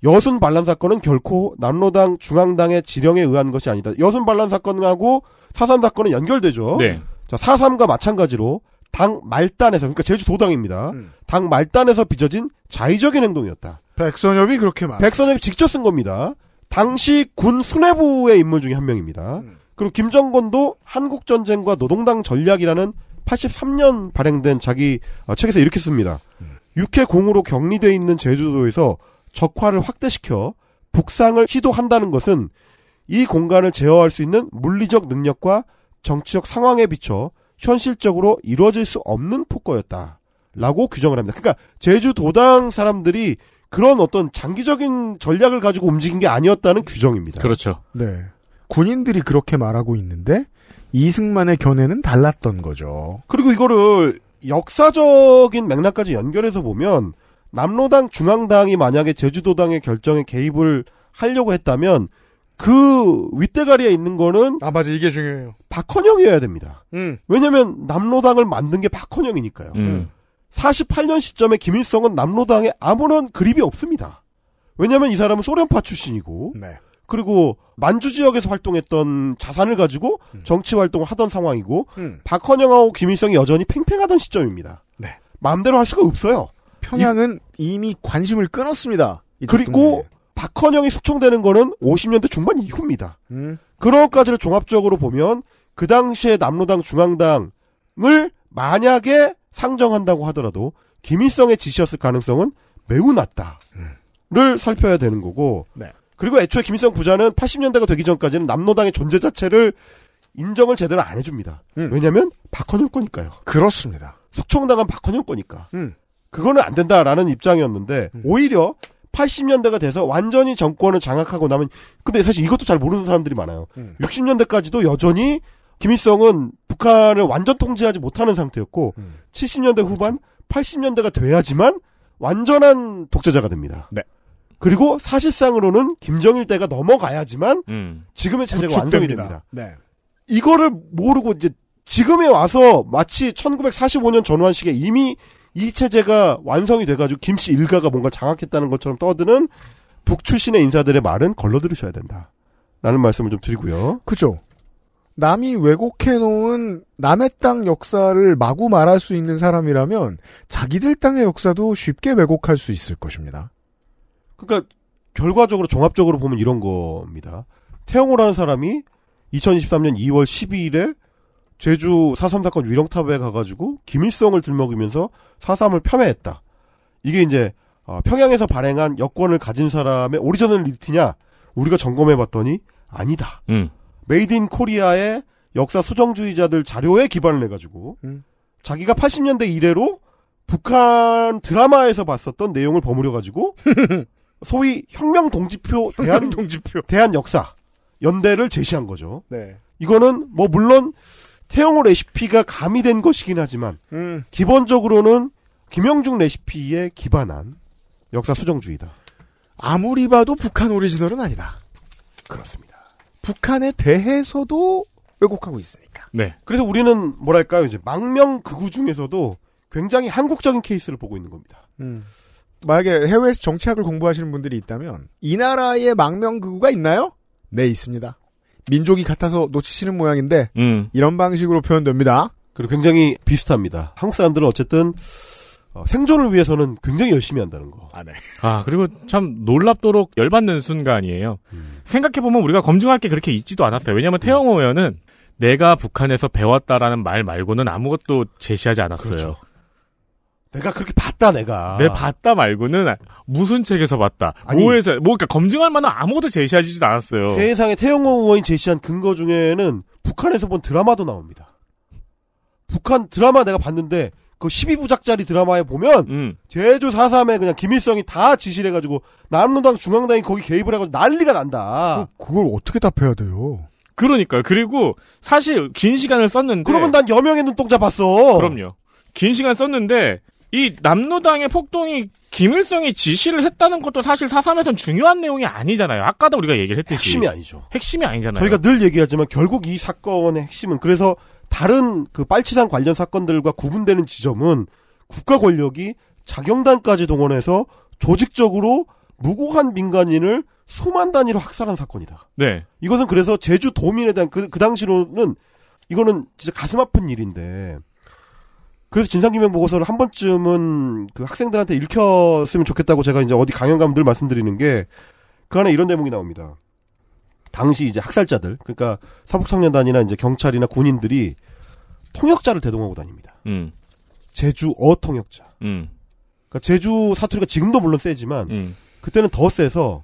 여순 반란 사건은 결코 남로당 중앙당의 지령에 의한 것이 아니다. 여순 반란 사건하고 사산 사건은 연결되죠. 네. 자, 4.3과 마찬가지로 당 말단에서 그러니까 제주도당입니다. 음. 당 말단에서 빚어진 자의적인 행동이었다. 백선엽이 그렇게 말. 백선엽이 직접 쓴 겁니다. 당시 군 수뇌부의 인물 중에 한 명입니다. 음. 그리고 김정권도 한국 전쟁과 노동당 전략이라는 83년 발행된 자기 어, 책에서 이렇게 씁니다. 음. 육해 공으로 격리돼 있는 제주도에서 적화를 확대시켜 북상을 시도한다는 것은 이 공간을 제어할 수 있는 물리적 능력과 정치적 상황에 비춰 현실적으로 이루어질 수 없는 폭거였다라고 규정을 합니다. 그러니까 제주도당 사람들이 그런 어떤 장기적인 전략을 가지고 움직인 게 아니었다는 규정입니다. 그렇죠. 네. 군인들이 그렇게 말하고 있는데 이승만의 견해는 달랐던 거죠. 그리고 이거를 역사적인 맥락까지 연결해서 보면 남로당 중앙당이 만약에 제주도당의 결정에 개입을 하려고 했다면 그 윗대가리에 있는 거는 아 맞아 이게 중요해요. 박헌영이어야 됩니다. 음. 왜냐하면 남로당을 만든 게 박헌영이니까요. 음. 48년 시점에 김일성은 남로당에 아무런 그립이 없습니다. 왜냐하면 이 사람은 소련파 출신이고 네. 그리고 만주 지역에서 활동했던 자산을 가지고 음. 정치 활동을 하던 상황이고 음. 박헌영하고 김일성이 여전히 팽팽하던 시점입니다. 네. 마음대로 할 수가 없어요. 평양은 이, 미 관심을 끊었습니다. 그리고 박헌영이 숙청되는 거는 50년대 중반 이후입니다. 음. 그런 것까지를 종합적으로 보면 그 당시에 남로당 중앙당을 만약에 상정한다고 하더라도 김일성의 지시였을 가능성은 매우 낮다를 음. 살펴야 되는 거고 네. 그리고 애초에 김일성 부자는 80년대가 되기 전까지는 남로당의 존재 자체를 인정을 제대로 안 해줍니다. 음. 왜냐하면 박헌영 거니까요. 그렇습니다. 숙청당한 박헌영 거니까. 음. 그거는 안 된다라는 입장이었는데 음. 오히려 80년대가 돼서 완전히 정권을 장악하고 나면 근데 사실 이것도 잘 모르는 사람들이 많아요. 음. 60년대까지도 여전히 김일성은 북한을 완전 통제하지 못하는 상태였고 음. 70년대 후반 80년대가 돼야지만 완전한 독재자가 됩니다. 네. 그리고 사실상으로는 김정일 때가 넘어가야지만 음. 지금의 체제가 완성이 됩니다. 네. 이거를 모르고 이제 지금에 와서 마치 1945년 전환식에 이미 이 체제가 완성이 돼가지고 김씨 일가가 뭔가 장악했다는 것처럼 떠드는 북 출신의 인사들의 말은 걸러들으셔야 된다. 라는 말씀을 좀 드리고요. 그죠. 남이 왜곡해놓은 남의 땅 역사를 마구 말할 수 있는 사람이라면 자기들 땅의 역사도 쉽게 왜곡할 수 있을 것입니다. 그러니까 결과적으로 종합적으로 보면 이런 겁니다. 태영호라는 사람이 2023년 2월 12일에 제주 4.3 사건 위령탑에 가가지고 김일성을 들먹이면서 4.3을 폄훼했다. 이게 이제 어, 평양에서 발행한 여권을 가진 사람의 오리지널리티냐 우리가 점검해봤더니 아니다. 음. 메이드 인 코리아의 역사 수정주의자들 자료에 기반을 해가지고 음. 자기가 80년대 이래로 북한 드라마에서 봤었던 내용을 버무려가지고 [laughs] 소위 혁명 동지표 대한 동지표 대한 역사 연대를 제시한 거죠. 네. 이거는 뭐 물론 태용호 레시피가 가미된 것이긴 하지만 음. 기본적으로는 김영중 레시피에 기반한 역사 수정주의다. 아무리 봐도 북한 오리지널은 아니다. 그렇습니다. 북한에 대해서도 왜곡하고 있으니까. 네. 그래서 우리는 뭐랄까요 이제 망명 극우 중에서도 굉장히 한국적인 케이스를 보고 있는 겁니다. 음. 만약에 해외에서 정치학을 공부하시는 분들이 있다면 이 나라에 망명 극우가 있나요? 네 있습니다. 민족이 같아서 놓치시는 모양인데 음. 이런 방식으로 표현됩니다. 그리고 굉장히 비슷합니다. 한국 사람들은 어쨌든 어, 생존을 위해서는 굉장히 열심히 한다는 거. 아, 네. 아, 그리고 참 놀랍도록 열받는 순간이에요. 음. 생각해보면 우리가 검증할 게 그렇게 있지도 않았어요. 왜냐면 하 태영호 의원은 내가 북한에서 배웠다라는 말 말고는 아무것도 제시하지 않았어요. 그렇죠. 내가 그렇게 봤다 내가. 내 봤다 말고는 무슨 책에서 봤다. 아니, 뭐에서 뭐 그러니까 검증할 만한 아무것도 제시하지도 않았어요. 세상에 태영호 의원이 제시한 근거 중에는 북한에서 본 드라마도 나옵니다. 북한 드라마 내가 봤는데 그 12부작짜리 드라마에 보면 음. 제주 4.3에 그냥 김일성이 다 지시를 해가지고 남로당 중앙당이 거기 개입을 해가지고 난리가 난다. 그, 걸 어떻게 답해야 돼요? 그러니까 요 그리고 사실 긴 시간을 썼는데 그러면 난 여명의 눈동자 봤어. 그럼요. 긴 시간 썼는데 이 남로당의 폭동이 김일성이 지시를 했다는 것도 사실 사삼에선 중요한 내용이 아니잖아요. 아까도 우리가 얘기를 했듯이 핵심이 아니죠. 핵심이 아니잖아요. 저희가 늘 얘기하지만 결국 이 사건의 핵심은 그래서 다른 그 빨치산 관련 사건들과 구분되는 지점은 국가 권력이 자경단까지 동원해서 조직적으로 무고한 민간인을 수만 단위로 학살한 사건이다. 네. 이것은 그래서 제주 도민에 대한 그, 그 당시로는 이거는 진짜 가슴 아픈 일인데 그래서 진상규명 보고서를 한 번쯤은 그 학생들한테 읽혔으면 좋겠다고 제가 이제 어디 강연 가면 늘 말씀드리는 게 그 안에 이런 대목이 나옵니다. 당시 이제 학살자들, 그러니까 사복청년단이나 이제 경찰이나 군인들이 통역자를 대동하고 다닙니다. 음. 제주 어 통역자. 음. 그러니까 제주 사투리가 지금도 물론 세지만 음. 그때는 더 세서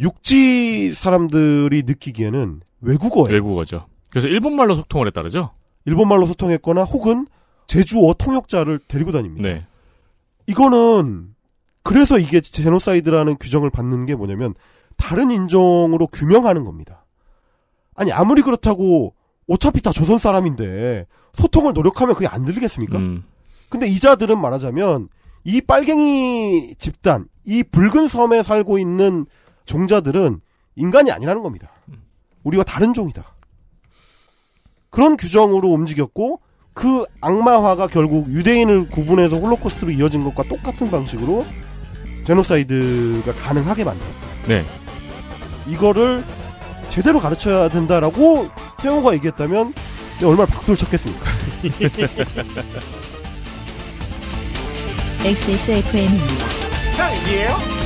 육지 사람들이 느끼기에는 외국어예요. 외국어죠. 그래서 일본말로 소통을 했다르죠? 일본말로 소통했거나 혹은 제주어 통역자를 데리고 다닙니다. 네. 이거는 그래서 이게 제노사이드라는 규정을 받는 게 뭐냐면 다른 인종으로 규명하는 겁니다. 아니 아무리 그렇다고 어차피 다 조선 사람인데 소통을 노력하면 그게 안 들리겠습니까? 음. 근데 이자들은 말하자면 이 빨갱이 집단, 이 붉은 섬에 살고 있는 종자들은 인간이 아니라는 겁니다. 음. 우리와 다른 종이다. 그런 규정으로 움직였고 그 악마화가 결국 유대인을 구분해서 홀로코스트로 이어진 것과 똑같은 방식으로 제노사이드가 가능하게 만들었다. 네. 이거를 제대로 가르쳐야 된다라고 태용호가 얘기했다면 얼마나 박수를 쳤겠습니까? XSFM입니다. [laughs]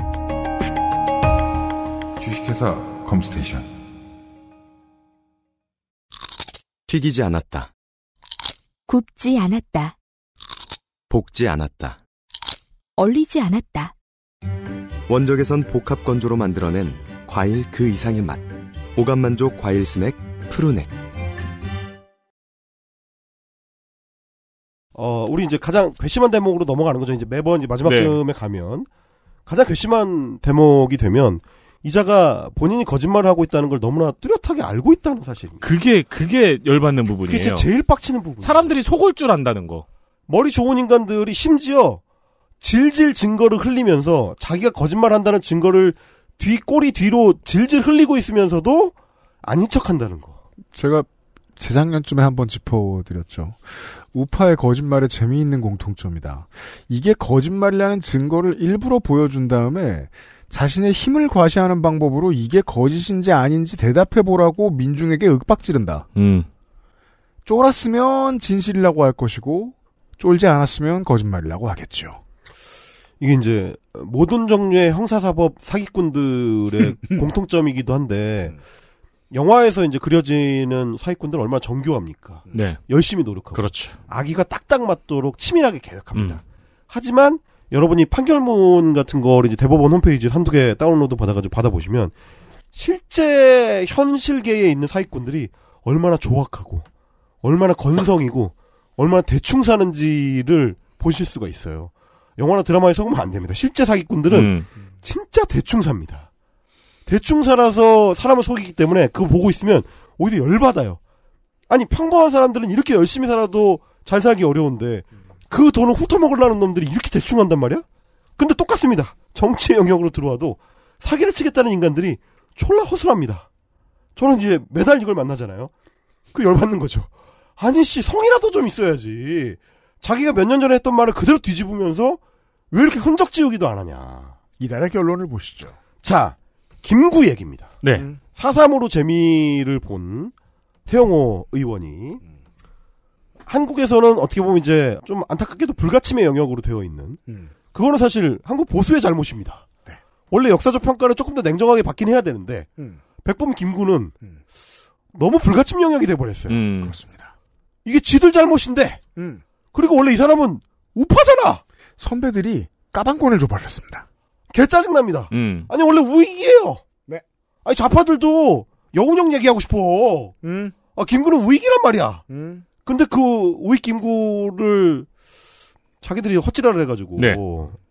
주식회사 컴스테이션 튀기지 않았다. 굽지 않았다. 볶지 않았다. 얼리지 않았다. 원적에선 복합 건조로 만들어낸 과일 그 이상의 맛. 오감 만족 과일 스낵 푸르넥. 어, 우리 이제 가장 괘씸한 대목으로 넘어가는 거죠. 이제 매번 이제 마지막 네. 쯤에 가면 가장 괘씸한 대목이 되면 이자가 본인이 거짓말을 하고 있다는 걸 너무나 뚜렷하게 알고 있다는 사실 그게 그게 열받는 부분이에요. 그게 제일 빡치는 부분. 사람들이 속을 줄 안다는 거. 머리 좋은 인간들이 심지어 질질 증거를 흘리면서 자기가 거짓말한다는 증거를 뒤 꼬리 뒤로 질질 흘리고 있으면서도 아닌 척한다는 거. 제가 재작년쯤에 한 번 짚어드렸죠. 우파의 거짓말에 재미있는 공통점이다. 이게 거짓말이라는 증거를 일부러 보여준 다음에 자신의 힘을 과시하는 방법으로 이게 거짓인지 아닌지 대답해보라고 민중에게 윽박지른다. 음. 쫄았으면 진실이라고 할 것이고 쫄지 않았으면 거짓말이라고 하겠죠. 이게 이제 모든 종류의 형사사법 사기꾼들의 [laughs] 공통점이기도 한데 영화에서 이제 그려지는 사기꾼들 얼마나 정교합니까? 네. 열심히 노력하고. 그렇죠. 아기가 딱딱 맞도록 치밀하게 계획합니다. 음. 하지만 여러분이 판결문 같은 거를 이제 대법원 홈페이지 한두 개 다운로드 받아가지고 받아보시면 실제 현실계에 있는 사기꾼들이 얼마나 조악하고 얼마나 건성이고 얼마나 대충 사는지를 보실 수가 있어요. 영화나 드라마에서 보면 안 됩니다. 실제 사기꾼들은 음. 진짜 대충 삽니다. 대충 살아서 사람을 속이기 때문에 그거 보고 있으면 오히려 열받아요. 아니 평범한 사람들은 이렇게 열심히 살아도 잘 살기 어려운데 그 돈을 훑어먹으려는 놈들이 이렇게 대충 한단 말이야? 근데 똑같습니다. 정치 영역으로 들어와도 사기를 치겠다는 인간들이 졸라 허술합니다. 저는 이제 매달 이걸 만나잖아요. 그 열받는 거죠. 아니 씨 성이라도 좀 있어야지. 자기가 몇 년 전에 했던 말을 그대로 뒤집으면서 왜 이렇게 흔적 지우기도 안 하냐. 이 나라 결론을 보시죠. 자, 김구 얘기입니다. 네. 4.3으로 음. 재미를 본 태영호 의원이 음. 한국에서는 어떻게 보면 이제 좀 안타깝게도 불가침의 영역으로 되어 있는 음. 그거는 사실 한국 보수의 잘못입니다. 네. 원래 역사적 평가를 조금 더 냉정하게 받긴 해야 되는데 음. 백범 김구는 음. 너무 불가침 영역이 돼버렸어요. 음. 그렇습니다. 이게 지들 잘못인데 음. 그리고 원래 이 사람은 우파잖아. 선배들이 까방권을 줘버렸습니다. 개 짜증납니다. 음. 아니 원래 우익이에요. 네. 아니 좌파들도 여운형 얘기하고 싶어. 아 김구는 우익이란 말이야. 음. 근데 그 우익 김구를 자기들이 헛질을 해가지고 네.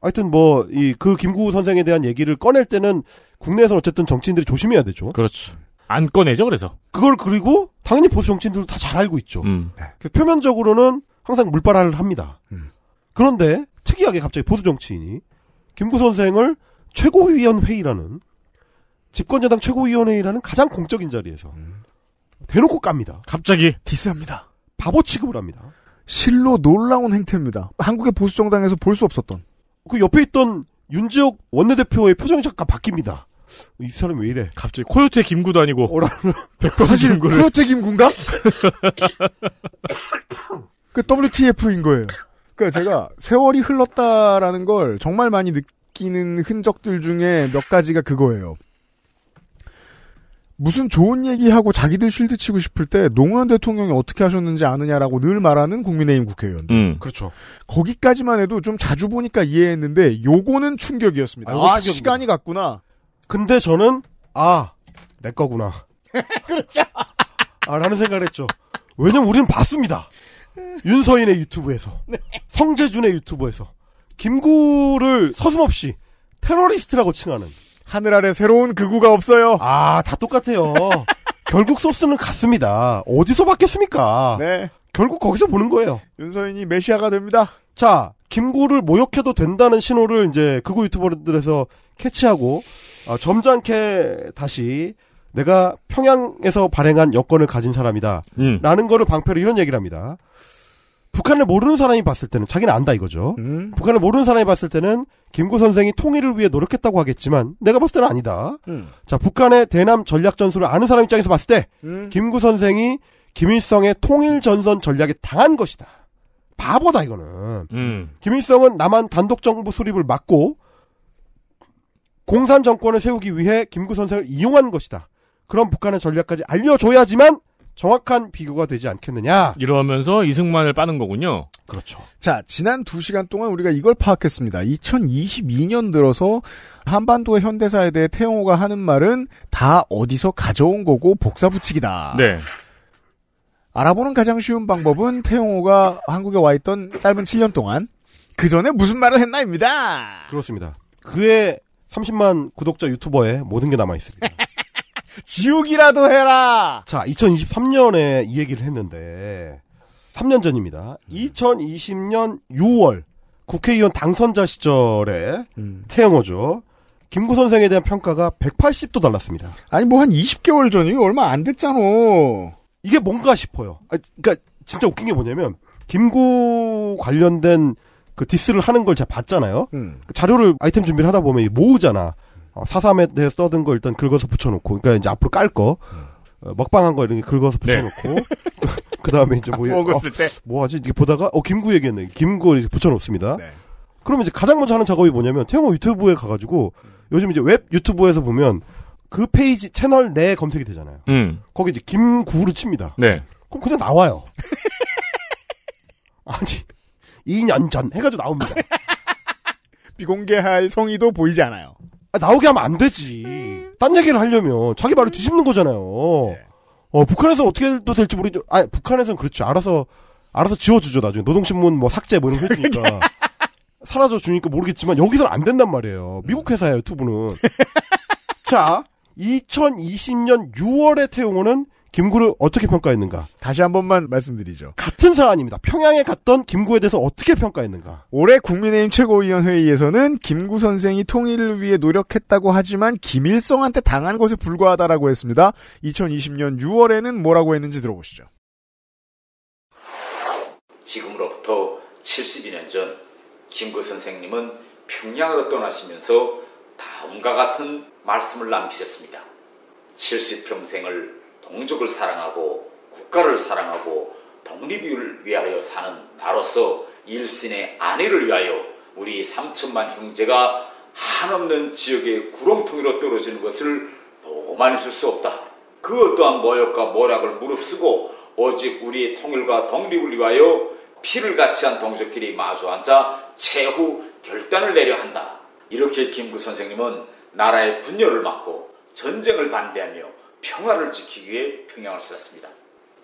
하여튼 뭐 이 그 김구 선생에 대한 얘기를 꺼낼 때는 국내에서 어쨌든 정치인들이 조심해야 되죠. 그렇죠. 안 꺼내죠, 그래서. 그걸 그리고 당연히 보수 정치인들도 다 잘 알고 있죠. 음. 네. 그 표면적으로는 항상 물발화를 합니다. 음. 그런데 특이하게 갑자기 보수 정치인이 김구 선생을 최고위원회의라는 집권여당 최고위원회의라는 가장 공적인 자리에서 음. 대놓고 깝니다. 갑자기 디스합니다. 바보 취급을 합니다. 실로 놀라운 행태입니다. 한국의 보수 정당에서 볼 수 없었던. 그 옆에 있던 윤지옥 원내대표의 표정이 잠깐 바뀝니다. 이 사람이 왜 이래? 갑자기 코요태 김구도 아니고 오라는 사실 김구를. 코요태 김구인가? [laughs] 그 WTF인 거예요. 그러니까 제가 세월이 흘렀다라는 걸 정말 많이 느끼는 흔적들 중에 몇 가지가 그거예요. 무슨 좋은 얘기하고 자기들 쉴드 치고 싶을 때 노무현 대통령이 어떻게 하셨는지 아느냐라고 늘 말하는 국민의힘 국회의원들. 음. 그렇죠. 거기까지만 해도 좀 자주 보니까 이해했는데 요거는 충격이었습니다. 아, 아 시간이 갔구나. 근데 저는 아, 내 거구나. [laughs] 그렇죠. 아, 라는 생각을 했죠. 왜냐면 우리는 봤습니다. 윤서인의 유튜브에서, 네. 성재준의 유튜브에서, 김구를 서슴없이 테러리스트라고 칭하는 하늘 아래 새로운 극우가 없어요. 아, 다 똑같아요. [laughs] 결국 소스는 같습니다. 어디서 바뀌었습니까? 네. 결국 거기서 보는 거예요. 윤서인이 메시아가 됩니다. 자, 김구를 모욕해도 된다는 신호를 이제 극우 유튜버들에서 캐치하고 어, 점잖게 다시 내가 평양에서 발행한 여권을 가진 사람이다. 음. 라는 거를 방패로 이런 얘기를 합니다. 북한을 모르는 사람이 봤을 때는 자기는 안다 이거죠. 음. 북한을 모르는 사람이 봤을 때는 김구 선생이 통일을 위해 노력했다고 하겠지만 내가 봤을 때는 아니다. 음. 자 북한의 대남 전략 전술을 아는 사람 입장에서 봤을 때 음. 김구 선생이 김일성의 통일 전선 전략에 당한 것이다. 바보다 이거는. 음. 김일성은 남한 단독 정부 수립을 막고 공산 정권을 세우기 위해 김구 선생을 이용한 것이다. 그런 북한의 전략까지 알려줘야지만 정확한 비교가 되지 않겠느냐. 이러면서 이승만을 빠는 거군요. 그렇죠. 자, 지난 두시간 동안 우리가 이걸 파악했습니다. 2022년 들어서 한반도의 현대사에 대해 태용호가 하는 말은 다 어디서 가져온 거고 복사 붙이기다. 네. 알아보는 가장 쉬운 방법은 태용호가 한국에 와 있던 짧은 7년 동안 그 전에 무슨 말을 했나입니다. 그렇습니다. 그의 30만 구독자 유튜버에 모든 게 남아 있습니다. 지옥이라도 해라. 자, 2023년에 이 얘기를 했는데 3년 전입니다. 음. 2020년 6월 국회의원 당선자 시절에 음. 태영호죠. 김구 선생에 대한 평가가 180도 달랐습니다. 아니 뭐 한 20개월 전이요. 얼마 안 됐잖아. 이게 뭔가 싶어요. 아, 그니까 진짜 웃긴 게 뭐냐면 김구 관련된 그 디스를 하는 걸 제가 봤잖아요. 음. 그 자료를 아이템 준비를 하다 보면 모으잖아. 어, 사삼에 대해 서써든거 일단 긁어서 붙여놓고, 그러니까 이제 앞으로 깔 거, 음. 어, 먹방한 거 이런 게 긁어서 네. 붙여놓고, 네. [laughs] [laughs] 그 다음에 이제 뭐, 아, 먹었을 어, 때? 뭐 하지? 이게 보다가, 어, 김구 얘기했네. 김구 이제 붙여놓습니다. 네. 그러면 이제 가장 먼저 하는 작업이 뭐냐면, 태영호 유튜브에 가가지고, 요즘 이제 웹 유튜브에서 보면, 그 페이지, 채널 내 검색이 되잖아요. 음. 거기 이제 김구를 칩니다. 네. 그럼 그냥 나와요. [laughs] 아니, 2년 전 해가지고 나옵니다. 비공개할 성의도 보이지 않아요. 아, 나오게 하면 안 되지. 딴 얘기를 하려면 자기 말을 뒤집는 거잖아요. 네. 어, 북한에서 어떻게 해도 될지 모르죠. 아, 북한에선 그렇죠. 알아서 알아서 지워주죠 나중에 노동신문 뭐 삭제 뭐 이런 거 그렇죠. 해주니까 사라져 주니까 모르겠지만 여기서는 안 된단 말이에요. 미국 회사예요, 튜브는 [laughs] 자, 2020년 6월에 태용호는 김구를 어떻게 평가했는가? 다시 한 번만 말씀드리죠. 같은 사안입니다. 평양에 갔던 김구에 대해서 어떻게 평가했는가? 올해 국민의힘 최고위원 회의에서는 김구 선생이 통일을 위해 노력했다고 하지만 김일성한테 당한 것에 불과하다라고 했습니다. 2020년 6월에는 뭐라고 했는지 들어보시죠. 지금으로부터 72년 전 김구 선생님은 평양으로 떠나시면서 다음과 같은 말씀을 남기셨습니다. 70평생을 동족을 사랑하고 국가를 사랑하고 독립을 위하여 사는 나로서 일신의 아내를 위하여 우리 3천만 형제가 한없는 지역의 구렁텅이로 떨어지는 것을 보고만 있을 수 없다. 그 어떠한 모욕과 모략을 무릅쓰고 오직 우리의 통일과 독립을 위하여 피를 같이 한 동족끼리 마주 앉아 최후 결단을 내려 한다. 이렇게 김구 선생님은 나라의 분열을 막고 전쟁을 반대하며 평화를 지키기 위해 평양을 찾았습니다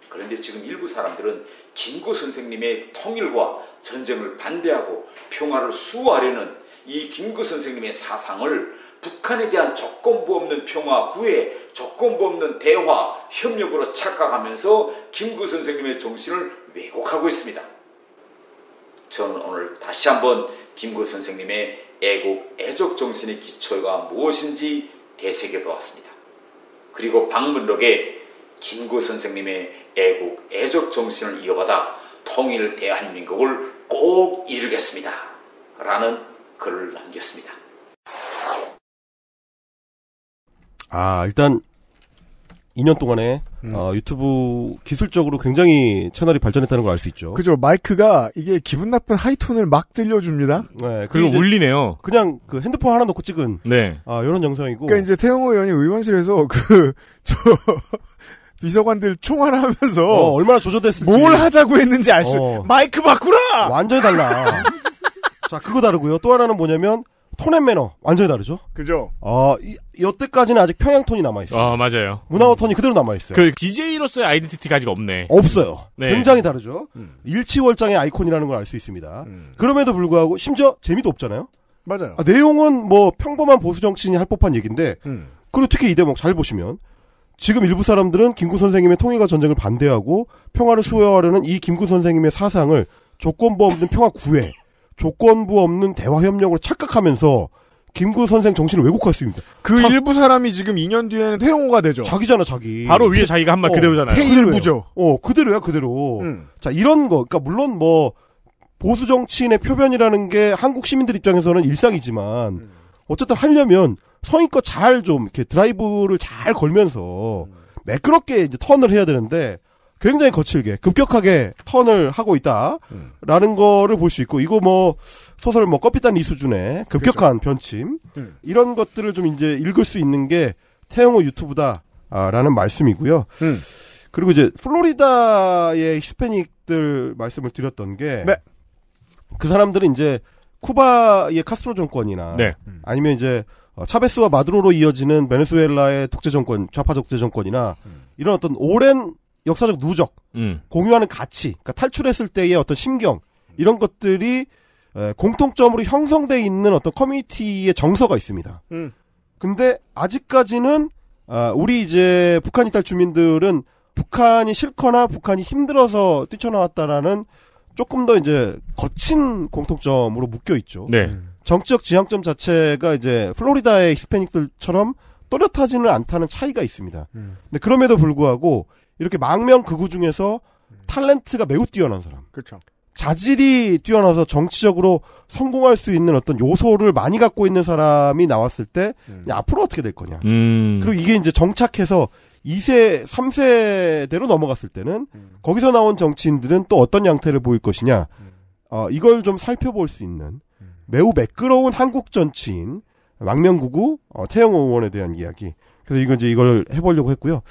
그런데 지금 일부 사람들은 김구 선생님의 통일과 전쟁을 반대하고 평화를 수호하려는 이 김구 선생님의 사상을 북한에 대한 조건부 없는 평화 구해 조건부 없는 대화 협력으로 착각하면서 김구 선생님의 정신을 왜곡하고 있습니다. 저는 오늘 다시 한번 김구 선생님의 애국 애족 정신의 기초가 무엇인지 되새겨 보았습니다. 그리고 방문록에 김구 선생님의 애국, 애적 정신을 이어받아 통일 대한민국을 꼭 이루겠습니다. 라는 글을 남겼습니다. 아, 일단 2년 동안에 음. 어, 유튜브 기술적으로 굉장히 채널이 발전했다는 걸 알 수 있죠. 그죠. 마이크가 이게 기분 나쁜 하이톤을 막 들려줍니다. 네. 그리고 울리네요. 그냥 그 핸드폰 하나 놓고 찍은 네. 아, 이런 영상이고. 그러니까 이제 태영호 의원이 의원실에서 [laughs] 그저 비서관들 총알을 하면서 어, 얼마나 조절됐을지 뭘 하자고 했는지 알수 어. 마이크 바꾸라. 완전히 달라. [laughs] 자, 그거 다르고요. 또 하나는 뭐냐면 톤앤 매너 완전히 다르죠. 그죠? 아 이, 여태까지는 아직 평양 톤이 남아 있어요. 아 맞아요. 문화어 톤이 그대로 남아 있어요. 그 BJ로서의 아이덴티티가 아직 없네. 없어요. 네. 굉장히 다르죠. 음. 일치월장의 아이콘이라는 걸 알 수 있습니다. 음. 그럼에도 불구하고 심지어 재미도 없잖아요. 맞아요. 아, 내용은 뭐 평범한 보수 정치인이 할 법한 얘기인데 음. 그리고 특히 이 대목 잘 보시면 지금 일부 사람들은 김구 선생님의 통일과 전쟁을 반대하고 평화를 수호하려는 이 김구 선생님의 사상을 조건부 없는 평화 구해 조건부 없는 대화 협력으로 착각하면서 김구 선생 정신을 왜곡했습니다. 그 자, 일부 사람이 지금 2년 뒤에는 태용호가 되죠. 자기잖아, 자기. 바로 위에 태, 자기가 한말 어, 그대로잖아요. 태일부죠. 어, 그대로야, 그대로. 음. 자, 이런 거. 그러니까 물론 뭐 보수 정치인의 표변이라는 게 한국 시민들 입장에서는 일상이지만 음. 어쨌든 하려면 성의껏 잘좀 이렇게 드라이브를 잘 걸면서 매끄럽게 이제 턴을 해야 되는데 굉장히 거칠게 급격하게 턴을 하고 있다라는 음. 거를 볼 수 있고 이거 뭐 소설 뭐 껍빗단 이 수준의 급격한 그렇죠. 변침 음. 이런 것들을 좀 이제 읽을 수 있는 게 태영호 유튜브다라는 아, 말씀이고요. 음. 그리고 이제 플로리다의 히스패닉들 말씀을 드렸던 게그 네. 그 사람들은 이제 쿠바의 카스트로 정권이나 네. 아니면 이제 어, 차베스와 마두로로 이어지는 베네수엘라의 독재 정권 좌파 독재 정권이나 음. 이런 어떤 오랜 역사적 누적, 음. 공유하는 가치, 그러니까 탈출했을 때의 어떤 심경 이런 것들이 공통점으로 형성돼 있는 어떤 커뮤니티의 정서가 있습니다. 음. 근데 아직까지는 아, 우리 이제 북한 이탈 주민들은 북한이 싫거나 북한이 힘들어서 뛰쳐나왔다라는 조금 더 이제 거친 공통점으로 묶여 있죠. 네. 음. 정치적 지향점 자체가 이제 플로리다의 히스패닉들처럼 또렷하지는 않다는 차이가 있습니다. 음. 근데 그럼에도 불구하고 이렇게 망명 극우 중에서 음. 탤런트가 매우 뛰어난 사람. 그렇죠. 자질이 뛰어나서 정치적으로 성공할 수 있는 어떤 요소를 많이 갖고 있는 사람이 나왔을 때 음. 앞으로 어떻게 될 거냐. 음. 그리고 이게 이제 정착해서 2세, 3세대로 넘어갔을 때는 음. 거기서 나온 정치인들은 또 어떤 양태를 보일 것이냐. 음. 어, 이걸 좀 살펴볼 수 있는 음. 매우 매끄러운 한국 정치인 망명구구 어, 태영 의원에 대한 이야기. 그래서 이건 이제 이걸 해보려고 했고요.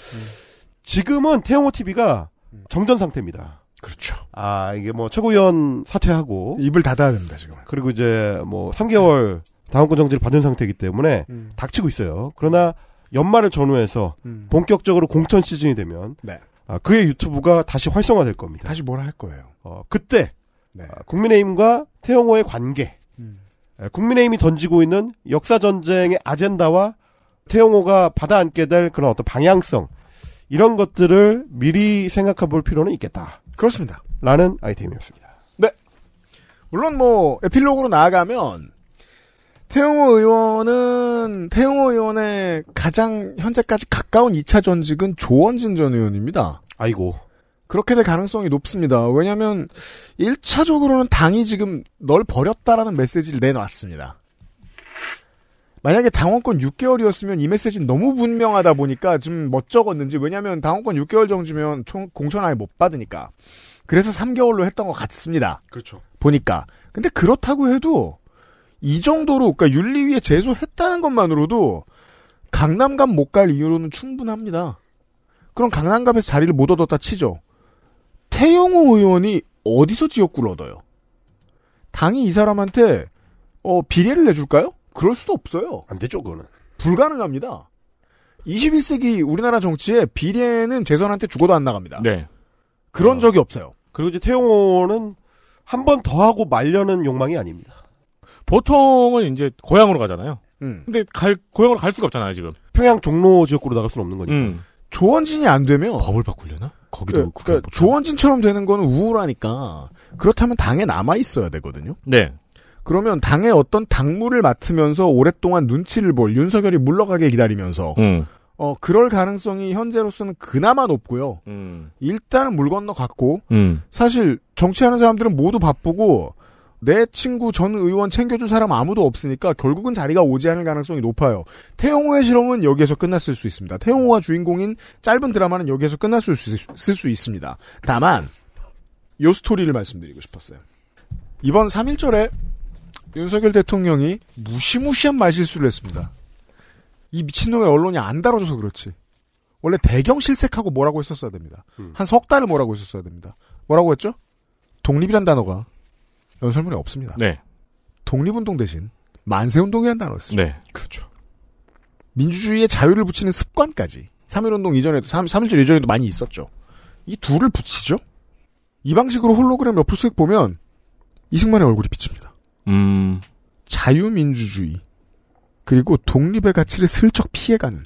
지금은 태영호 TV가 음. 정전 상태입니다. 그렇죠. 아, 이게 뭐 최고위원 사퇴하고 입을 닫아야 됩니다, 지금. 그리고 이제 뭐 3개월 당원권 정지를 받은 상태이기 때문에 음. 닥치고 있어요. 그러나 연말을 전후해서 음. 본격적으로 공천 시즌이 되면 네. 아, 그의 유튜브가 다시 활성화될 겁니다. 다시 뭘 할 거예요? 어, 그때 네. 아, 국민의힘과 태영호의 관계, 음. 예, 국민의힘이 던지고 있는 역사 전쟁의 아젠다와 태영호가 받아안게 될 그런 어떤 방향성, 이런 것들을 미리 생각해 볼 필요는 있겠다. 그렇습니다. 라는 아이템이었습니다. 네. 물론 뭐 에필로그로 나아가면 태용호 의원은 태용호 의원의 가장 현재까지 가까운 2차 전직은 조원진 전 의원입니다. 아이고. 그렇게 될 가능성이 높습니다. 왜냐하면 1차적으로는 당이 지금 널 버렸다라는 메시지를 내놨습니다. 만약에 당원권 6개월이었으면 이 메시지는 너무 분명하다 보니까 좀 멋쩍었는지 왜냐하면 당원권 6개월 정지면 공천 아예 못 받으니까 그래서 3개월로 했던 것 같습니다. 그렇죠. 보니까 근데 그렇다고 해도 이 정도로 그러니까 윤리위에 제소했다는 것만으로도 강남갑 못 갈 이유로는 충분합니다. 그럼 강남갑에서 자리를 못 얻었다 치죠. 태영호 의원이 어디서 지역구를 얻어요? 당이 이 사람한테 어, 비례를 내줄까요? 그럴 수도 없어요. 안 되죠, 그거는. 불가능합니다. 21세기 우리나라 정치에 비례는 재선한테 죽어도 안 나갑니다. 네. 그런 어. 적이 없어요. 그리고 이제 태용호는 한 번 더 하고 말려는 욕망이 아닙니다. 보통은 이제 고향으로 가잖아요. 음. 근데 갈 고향으로 갈 수가 없잖아요, 지금. 평양 종로 지역구로 나갈 수는 없는 거니까. 음. 조원진이 안 되면 법을 바꾸려나? 거기도 그, 그러니까 조원진처럼 되는 건 우울하니까 그렇다면 당에 남아 있어야 되거든요. 네. 그러면 당의 어떤 당무를 맡으면서 오랫동안 눈치를 볼 윤석열이 물러가길 기다리면서 음. 어 그럴 가능성이 현재로서는 그나마 높고요. 음. 일단은 물 건너 갔고 음. 사실 정치하는 사람들은 모두 바쁘고 내 친구 전 의원 챙겨준 사람 아무도 없으니까 결국은 자리가 오지 않을 가능성이 높아요. 태용호의 실험은 여기에서 끝났을 수 있습니다. 태용호가 주인공인 짧은 드라마는 여기에서 끝났을 수, 수 있습니다. 다만 요 스토리를 말씀드리고 싶었어요. 이번 3일절에 윤석열 대통령이 무시무시한 말실수를 했습니다. 이 미친놈의 언론이 안 다뤄줘서 그렇지. 원래 대경 실색하고 뭐라고 했었어야 됩니다. 음. 한석 달을 뭐라고 했었어야 됩니다. 뭐라고 했죠? 독립이란 단어가 연설문에 없습니다. 네. 독립운동 대신 만세운동이란 단어였습니다. 네. 그렇죠. 민주주의에 자유를 붙이는 습관까지 3.1운동 이전에도 3, 3.1절 이전에도 많이 있었죠. 이 둘을 붙이죠. 이 방식으로 홀로그램 옆을 쓱 보면 이승만의 얼굴이 비칩니다. 음. 자유민주주의 그리고 독립의 가치를 슬쩍 피해가는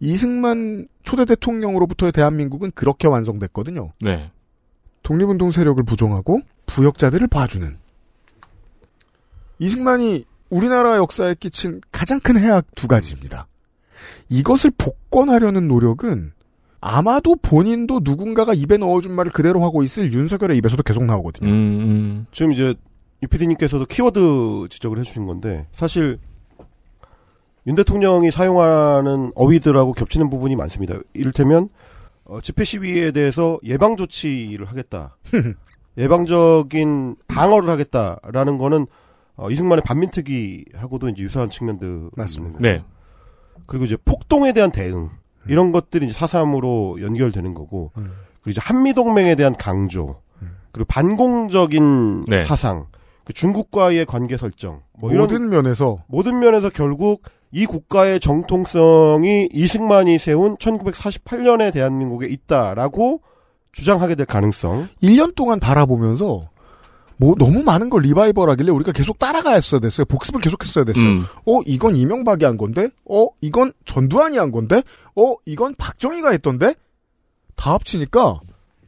이승만 초대 대통령으로부터의 대한민국은 그렇게 완성됐거든요. 네. 독립운동 세력을 부정하고 부역자들을 봐주는 이승만이 우리나라 역사에 끼친 가장 큰 해악 두 가지입니다. 이것을 복권하려는 노력은 아마도 본인도 누군가가 입에 넣어준 말을 그대로 하고 있을 윤석열의 입에서도 계속 나오거든요. 음, 음. 지금 이제 유피디님께서도 키워드 지적을 해주신 건데 사실 윤 대통령이 사용하는 어휘들하고 겹치는 부분이 많습니다. 이를테면 어, 집회 시위에 대해서 예방 조치를 하겠다, [laughs] 예방적인 방어를 하겠다라는 거는 어, 이승만의 반민특위하고도 이제 유사한 측면들 맞습니다. 네. 그리고 이제 폭동에 대한 대응 음. 이런 것들이 이제 사삼으로 연결되는 거고 음. 그리고 이제 한미 동맹에 대한 강조 음. 그리고 반공적인 네. 사상 그 중국과의 관계 설정 뭐 모든 이런, 면에서 모든 면에서 결국 이 국가의 정통성이 이승만이 세운 1 9 4 8년에 대한민국에 있다라고 주장하게 될 가능성. 1년 동안 바라보면서 뭐 너무 많은 걸 리바이벌하길래 우리가 계속 따라가야어야 됐어요. 복습을 계속했어야 됐어요. 음. 어 이건 이명박이 한 건데, 어 이건 전두환이 한 건데, 어 이건 박정희가 했던데 다 합치니까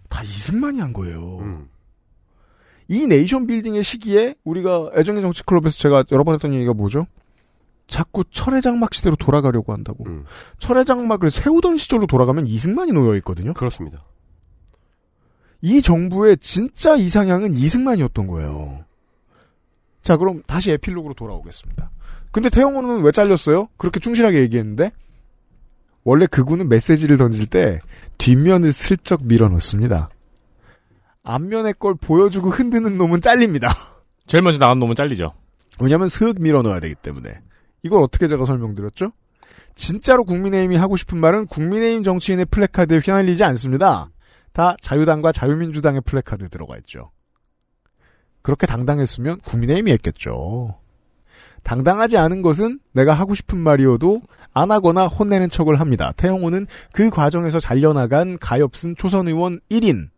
다 이승만이 한 거예요. 음. 이 네이션 빌딩의 시기에 우리가 애정의 정치 클럽에서 제가 여러 번 했던 얘기가 뭐죠? 자꾸 철의 장막 시대로 돌아가려고 한다고. 음. 철의 장막을 세우던 시절로 돌아가면 이승만이 놓여 있거든요. 그렇습니다. 이 정부의 진짜 이상향은 이승만이었던 거예요. 자, 그럼 다시 에필로그로 돌아오겠습니다. 근데 태영호는 왜 잘렸어요? 그렇게 충실하게 얘기했는데 원래 그구은 메시지를 던질 때 뒷면을 슬쩍 밀어넣습니다. 앞면에걸 보여주고 흔드는 놈은 잘립니다. [laughs] 제일 먼저 나온 놈은 잘리죠. 왜냐하면 슥 밀어넣어야 되기 때문에. 이걸 어떻게 제가 설명드렸죠? 진짜로 국민의힘이 하고 싶은 말은 국민의힘 정치인의 플래카드에 휘날리지 않습니다. 다 자유당과 자유민주당의 플래카드 들어가 있죠. 그렇게 당당했으면 국민의힘이 했겠죠. 당당하지 않은 것은 내가 하고 싶은 말이어도 안 하거나 혼내는 척을 합니다. 태영호는 그 과정에서 잘려나간 가엾은 초선 의원 1인.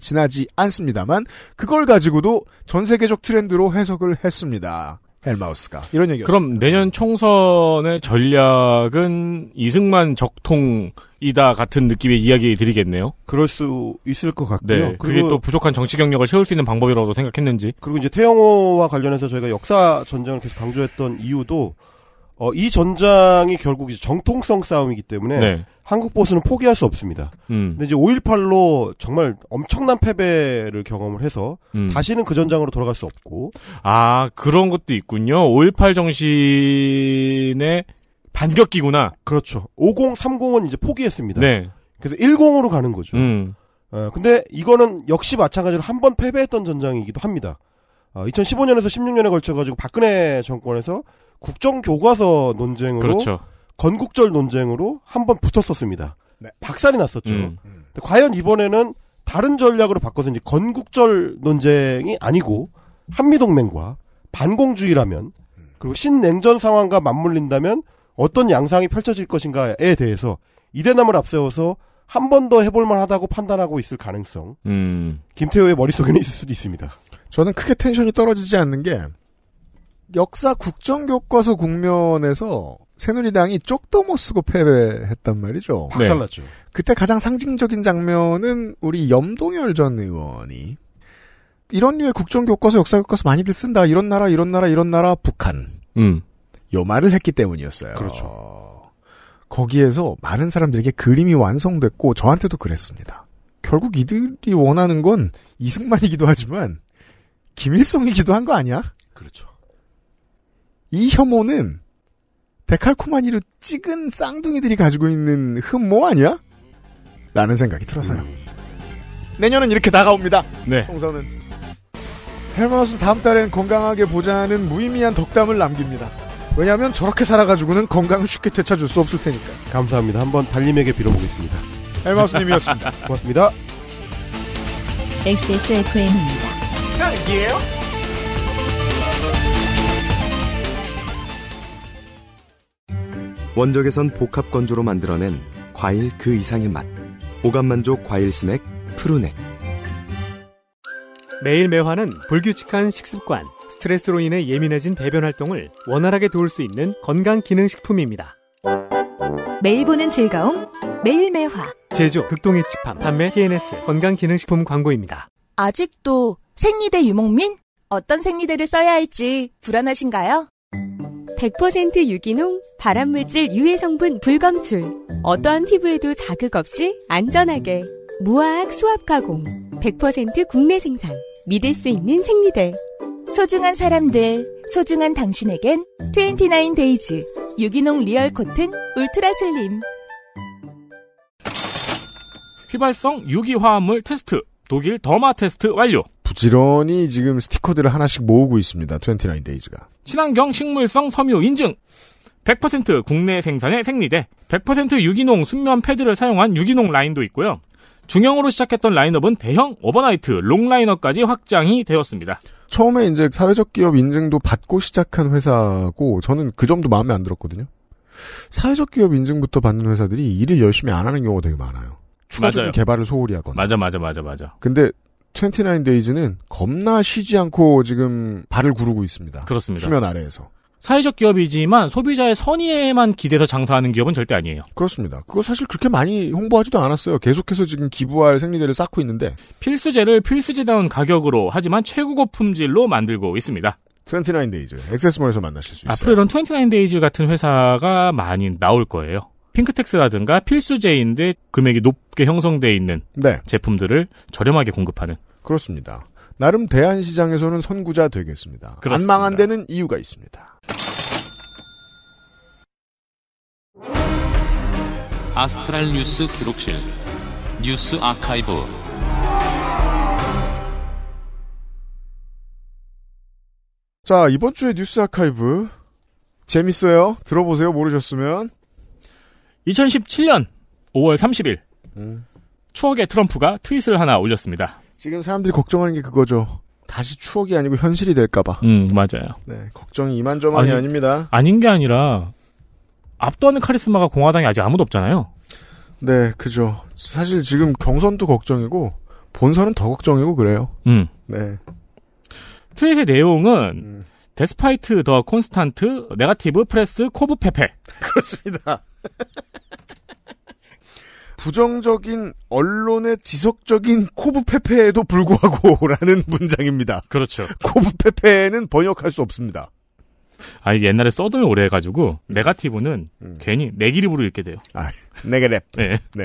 지나지 않습니다만 그걸 가지고도 전 세계적 트렌드로 해석을 했습니다. 헬마우스가 이런 얘기였습니 그럼 내년 총선의 전략은 이승만 적통이다 같은 느낌의 이야기 드리겠네요. 그럴 수 있을 것 같고요. 네, 그게 또 부족한 정치 경력을 세울수 있는 방법이라고 생각했는지. 그리고 이제 태영호와 관련해서 저희가 역사 전쟁을 계속 강조했던 이유도 어, 이 전장이 결국 이제 정통성 싸움이기 때문에 네. 한국 보수는 포기할 수 없습니다. 음. 근데 이제 5.18로 정말 엄청난 패배를 경험을 해서 음. 다시는 그 전장으로 돌아갈 수 없고. 아, 그런 것도 있군요. 5.18 정신의 반격기구나. 그렇죠. 5030은 이제 포기했습니다. 네. 그래서 10으로 가는 거죠. 음. 어, 근데 이거는 역시 마찬가지로 한 번 패배했던 전장이기도 합니다. 어, 2015년에서 16년에 걸쳐가지고 박근혜 정권에서 국정교과서 논쟁으로 그렇죠. 건국절 논쟁으로 한번 붙었었습니다. 네. 박살이 났었죠. 음. 과연 이번에는 다른 전략으로 바꿔서 이제 건국절 논쟁이 아니고 한미동맹과 반공주의라면 그리고 신냉전 상황과 맞물린다면 어떤 양상이 펼쳐질 것인가에 대해서 이대남을 앞세워서 한 번 더 해볼만 하다고 판단하고 있을 가능성. 음. 김태호의 머릿속에는 있을 수도 있습니다. 저는 크게 텐션이 떨어지지 않는 게 역사 국정교과서 국면에서 새누리당이 쪽도 못 쓰고 패배했단 말이죠. 박살났죠. 네. 그때 가장 상징적인 장면은 우리 염동열 전 의원이 이런 류의 국정교과서, 역사교과서 많이들 쓴다. 이런 나라, 이런 나라, 이런 나라, 북한. 음. 요 말을 했기 때문이었어요. 그렇죠. 거기에서 많은 사람들에게 그림이 완성됐고 저한테도 그랬습니다. 결국 이들이 원하는 건 이승만이기도 하지만 김일성이기도 한 거 아니야? 그렇죠. 이 혐오는 데칼코마니로 찍은 쌍둥이들이 가지고 있는 흠모 아니야? 라는 생각이 들어서요. 음. 내년은 이렇게 다가옵니다. 네. 총선은. 헬마우스 다음 달엔 건강하게 보자는 무의미한 덕담을 남깁니다. 왜냐하면 저렇게 살아가지고는 건강을 쉽게 되찾을 수 없을 테니까. 감사합니다. 한번 달님에게 빌어보겠습니다. 헬마우스님이었습니다. 고맙습니다. XSFM입니다. [laughs] 원적에선 복합 건조로 만들어낸 과일 그 이상의 맛. 오감 만족 과일 스낵 푸르넥. 매일 매화는 불규칙한 식습관, 스트레스로 인해 예민해진 배변 활동을 원활하게 도울 수 있는 건강 기능 식품입니다. 매일 보는 즐거움, 매일 매화. 제조 극동의 집합 판매 TNS 건강 기능 식품 광고입니다. 아직도 생리대 유목민? 어떤 생리대를 써야 할지 불안하신가요? 100% 유기농, 발암물질 유해 성분 불검출. 어떠한 피부에도 자극 없이 안전하게. 무화학 수압 가공. 100% 국내 생산. 믿을 수 있는 생리대. 소중한 사람들, 소중한 당신에겐 29 데이즈 유기농 리얼 코튼 울트라 슬림. 휘발성 유기화합물 테스트. 독일 더마 테스트 완료. 부지런히 지금 스티커들을 하나씩 모으고 있습니다. 29데이즈가. 친환경 식물성 섬유 인증. 100% 국내 생산의 생리대. 100% 유기농 순면 패드를 사용한 유기농 라인도 있고요. 중형으로 시작했던 라인업은 대형, 오버나이트, 롱라이너까지 확장이 되었습니다. 처음에 이제 사회적 기업 인증도 받고 시작한 회사고 저는 그 점도 마음에 안 들었거든요. 사회적 기업 인증부터 받는 회사들이 일을 열심히 안 하는 경우가 되게 많아요. 추가적인 맞아요. 개발을 소홀히 하거나. 맞아, 맞아, 맞아, 맞아. 근데 29데이즈는 겁나 쉬지 않고 지금 발을 구르고 있습니다. 그렇습니다. 수면 아래에서. 사회적 기업이지만 소비자의 선의에만 기대서 장사하는 기업은 절대 아니에요. 그렇습니다. 그거 사실 그렇게 많이 홍보하지도 않았어요. 계속해서 지금 기부할 생리대를 쌓고 있는데 필수제를 필수제다운 가격으로 하지만 최고급 품질로 만들고 있습니다. 29데이즈 엑세스몰에서 만나실 수 있어요. 앞으로 이런 29데이즈 같은 회사가 많이 나올 거예요. 핑크텍스라든가 필수제인데 금액이 높게 형성되어 있는 네. 제품들을 저렴하게 공급하는 그렇습니다. 나름 대한 시장에서는 선구자 되겠습니다. 그렇습니다. 안 망한 데는 이유가 있습니다. 아스트랄 뉴스 기록실 뉴스 아카이브 자 이번 주에 뉴스 아카이브 재밌어요 들어보세요 모르셨으면 2017년 5월 30일 음. 추억의 트럼프가 트윗을 하나 올렸습니다. 지금 사람들이 걱정하는 게 그거죠. 다시 추억이 아니고 현실이 될까봐. 음 맞아요. 네 걱정이 이만저만이 아니, 아닙니다. 아닌 게 아니라 압도하는 카리스마가 공화당에 아직 아무도 없잖아요. 네 그죠. 사실 지금 경선도 걱정이고 본선은 더 걱정이고 그래요. 음. 네. 트윗의 내용은 음. 데스파이트 더 콘스탄트 네가티브 프레스 코브 페페 그렇습니다. [laughs] 부정적인 언론의 지속적인 코브페페에도 불구하고라는 [laughs] 문장입니다. 그렇죠. 코브페페는 번역할 수 없습니다. 아 이게 옛날에 써도 오래 해가지고 음. 네가티브는 음. 괜히 내기립으로 읽게 돼요. 아 네게랩. 네. 네.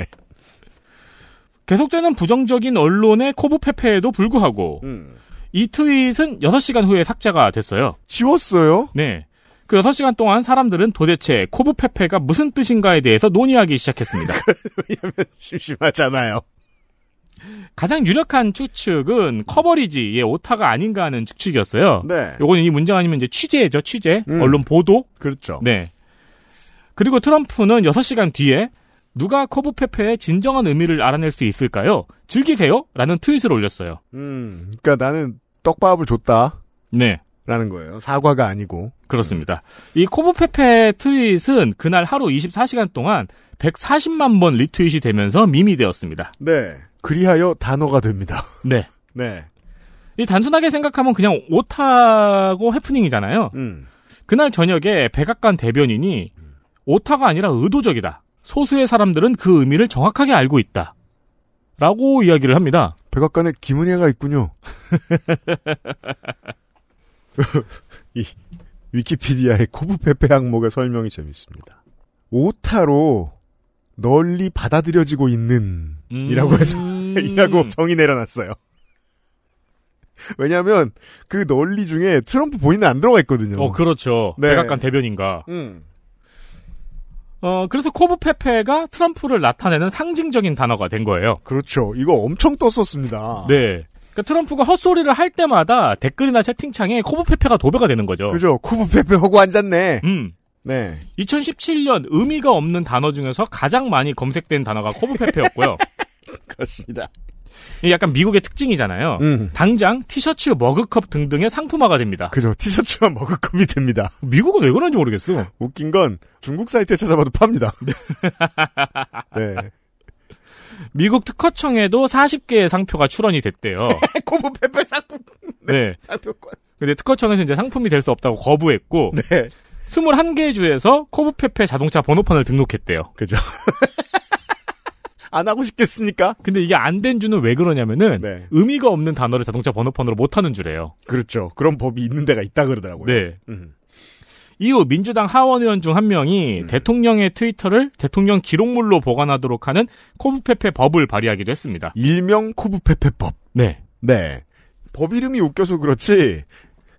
계속되는 부정적인 언론의 코브페페에도 불구하고 음. 이 트윗은 6시간 후에 삭제가 됐어요. 지웠어요? 네. 그 6시간 동안 사람들은 도대체 코브페페가 무슨 뜻인가에 대해서 논의하기 시작했습니다. [laughs] 왜냐면 심심하잖아요. 가장 유력한 추측은 커버리지의 오타가 아닌가 하는 추측이었어요. 네. 요거는 이 문장 아니면 이제 취재죠, 취재. 음. 언론 보도. 그렇죠. 네. 그리고 트럼프는 6시간 뒤에 누가 커브페페의 진정한 의미를 알아낼 수 있을까요? 즐기세요? 라는 트윗을 올렸어요. 음, 그러니까 나는 떡밥을 줬다. 네. 라는 거예요. 사과가 아니고. 그렇습니다. 이 코브페페 트윗은 그날 하루 24시간 동안 140만 번 리트윗이 되면서 밈이 되었습니다. 네. 그리하여 단어가 됩니다. 네. [laughs] 네. 이 단순하게 생각하면 그냥 오타고 해프닝이잖아요. 음. 그날 저녁에 백악관 대변인이 음. 오타가 아니라 의도적이다. 소수의 사람들은 그 의미를 정확하게 알고 있다. 라고 이야기를 합니다. 백악관에 김은혜가 있군요. [laughs] 이 위키피디아의 코브페페 항목의 설명이 재밌습니다. 오타로 널리 받아들여지고 있는 음... 이라고 해서 음. [laughs] 이라고 정의 내려놨어요. 왜냐하면 그 논리 중에 트럼프 본인은 안 들어가 있거든요. 어, 그렇죠. 네. 백악관 대변인가. 음. 어, 그래서 코브페페가 트럼프를 나타내는 상징적인 단어가 된 거예요. 그렇죠. 이거 엄청 떴었습니다. 네. 그러니까 트럼프가 헛소리를 할 때마다 댓글이나 채팅창에 코브페페가 도배가 되는 거죠. 그죠. 코브페페 하고 앉았네. 음. 네. 2017년 의미가 없는 단어 중에서 가장 많이 검색된 단어가 코브페페였고요. [laughs] 그렇습니다. 약간 미국의 특징이잖아요. 음. 당장 티셔츠, 머그컵 등등의 상품화가 됩니다. 그죠. 티셔츠와 머그컵이 됩니다. 미국은 왜 그런지 모르겠어. 웃긴 건 중국 사이트에 찾아봐도 팝니다. [laughs] 네. 네. 미국 특허청에도 40개의 상표가 출원이 됐대요. [laughs] 고무 페페 상품. 네. 네. 상표권. 근데 특허청에서 이제 상품이 될 수 없다고 거부했고. 네. 21개 주에서 코브페페 자동차 번호판을 등록했대요. 그죠. [laughs] 안 하고 싶겠습니까? 근데 이게 안 된 주는 왜 그러냐면은 네. 의미가 없는 단어를 자동차 번호판으로 못 하는 주래요. 그렇죠. 그런 법이 있는 데가 있다 그러더라고요. 네. 음. 이후 민주당 하원 의원 중 한 명이 음. 대통령의 트위터를 대통령 기록물로 보관하도록 하는 코브페페 법을 발의하기도 했습니다. 일명 코브페페법. 네. 네. 법 이름이 웃겨서 그렇지.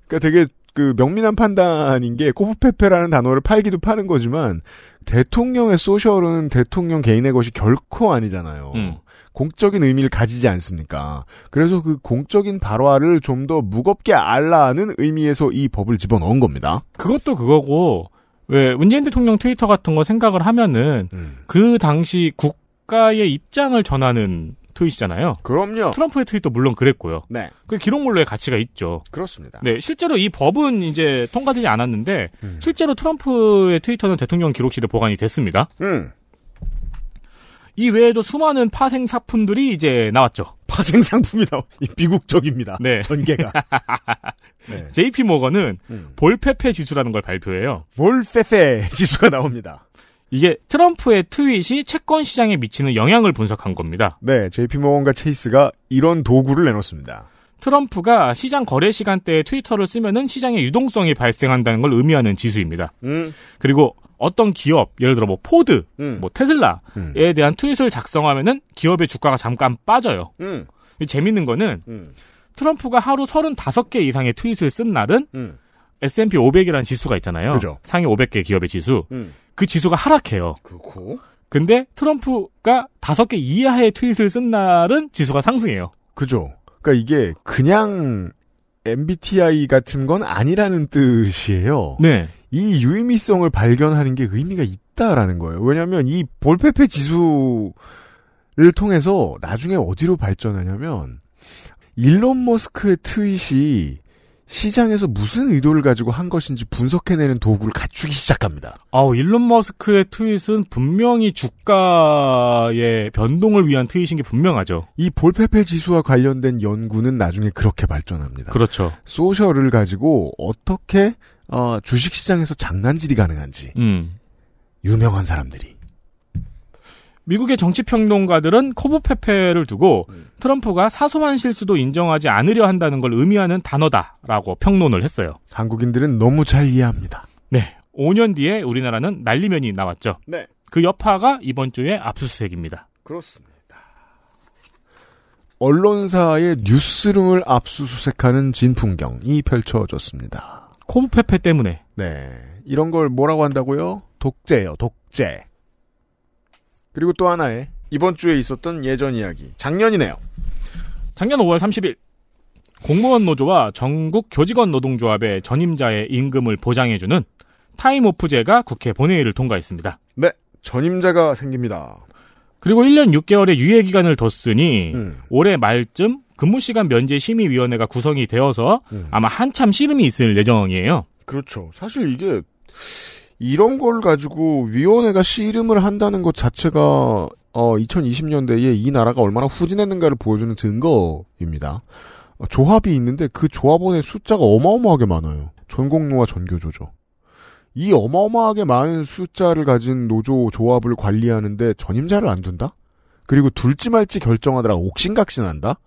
그러니까 되게 그 명민한 판단인 게 코프페페라는 단어를 팔기도 파는 거지만 대통령의 소셜은 대통령 개인의 것이 결코 아니잖아요. 음. 공적인 의미를 가지지 않습니까? 그래서 그 공적인 발화를 좀 더 무겁게 알라는 의미에서 이 법을 집어넣은 겁니다. 그것도 그거고 왜 문재인 대통령 트위터 같은 거 생각을 하면은 음. 그 당시 국가의 입장을 전하는 트윗이잖아요. 그럼요. 트럼프의 트윗도 물론 그랬고요. 네. 그 기록물로의 가치가 있죠. 그렇습니다. 네, 실제로 이 법은 이제 통과되지 않았는데 음. 실제로 트럼프의 트위터는 대통령 기록실에 보관이 됐습니다. 음. 이 외에도 수많은 파생 사품들이 이제 나왔죠. 파생 상품이 나오. 미국적입니다. 네. 전개가. [laughs] 네. JP 모건은 음. 볼페페 지수라는 걸 발표해요. 볼페페 지수가 나옵니다. 이게 트럼프의 트윗이 채권 시장에 미치는 영향을 분석한 겁니다. 네, JP모건과 체이스가 이런 도구를 내놓습니다. 트럼프가 시장 거래 시간대에 트위터를 쓰면은 시장의 유동성이 발생한다는 걸 의미하는 지수입니다. 음. 그리고 어떤 기업, 예를 들어 뭐 포드, 음. 뭐 테슬라에 음. 대한 트윗을 작성하면은 기업의 주가가 잠깐 빠져요. 음. 재밌는 거는 음. 트럼프가 하루 35개 이상의 트윗을 쓴 날은 음. S&P 500이라는 지수가 있잖아요. 그죠. 상위 500개 기업의 지수. 그 지수가 하락해요. 그렇고. 근데 트럼프가 다섯 개 이하의 트윗을 쓴 날은 지수가 상승해요. 그죠. 그러니까 이게 그냥 MBTI 같은 건 아니라는 뜻이에요. 네. 이 유의미성을 발견하는 게 의미가 있다라는 거예요. 왜냐하면 이 볼페페 지수를 통해서 나중에 어디로 발전하냐면 일론 머스크의 트윗이 시장에서 무슨 의도를 가지고 한 것인지 분석해내는 도구를 갖추기 시작합니다. 아우, 일론 머스크의 트윗은 분명히 주가의 변동을 위한 트윗인 게 분명하죠. 이 볼페페 지수와 관련된 연구는 나중에 그렇게 발전합니다. 그렇죠. 소셜을 가지고 어떻게 어, 주식시장에서 장난질이 가능한지 음. 유명한 사람들이 미국의 정치평론가들은 코브페페를 두고 네. 트럼프가 사소한 실수도 인정하지 않으려 한다는 걸 의미하는 단어다라고 평론을 했어요. 한국인들은 너무 잘 이해합니다. 네. 5년 뒤에 우리나라는 난리면이 나왔죠. 네. 그 여파가 이번 주에 압수수색입니다. 그렇습니다. 언론사의 뉴스룸을 압수수색하는 진풍경이 펼쳐졌습니다. 코브페페 때문에. 네. 이런 걸 뭐라고 한다고요? 독재요, 독재. 그리고 또 하나의 이번 주에 있었던 예전 이야기. 작년이네요. 작년 5월 30일 공무원 노조와 전국 교직원 노동조합의 전임자의 임금을 보장해주는 타임오프제가 국회 본회의를 통과했습니다. 네, 전임자가 생깁니다. 그리고 1년 6개월의 유예 기간을 뒀으니 음. 올해 말쯤 근무시간 면제 심의위원회가 구성이 되어서 음. 아마 한참 씨름이 있을 예정이에요. 그렇죠. 사실 이게 이런 걸 가지고 위원회가 씨름을 한다는 것 자체가 어, 2020년대에 이 나라가 얼마나 후진했는가를 보여주는 증거입니다. 어, 조합이 있는데 그 조합원의 숫자가 어마어마하게 많아요. 전공노와 전교조죠. 이 어마어마하게 많은 숫자를 가진 노조 조합을 관리하는데 전임자를 안 둔다? 그리고 둘지 말지 결정하느라 옥신각신한다?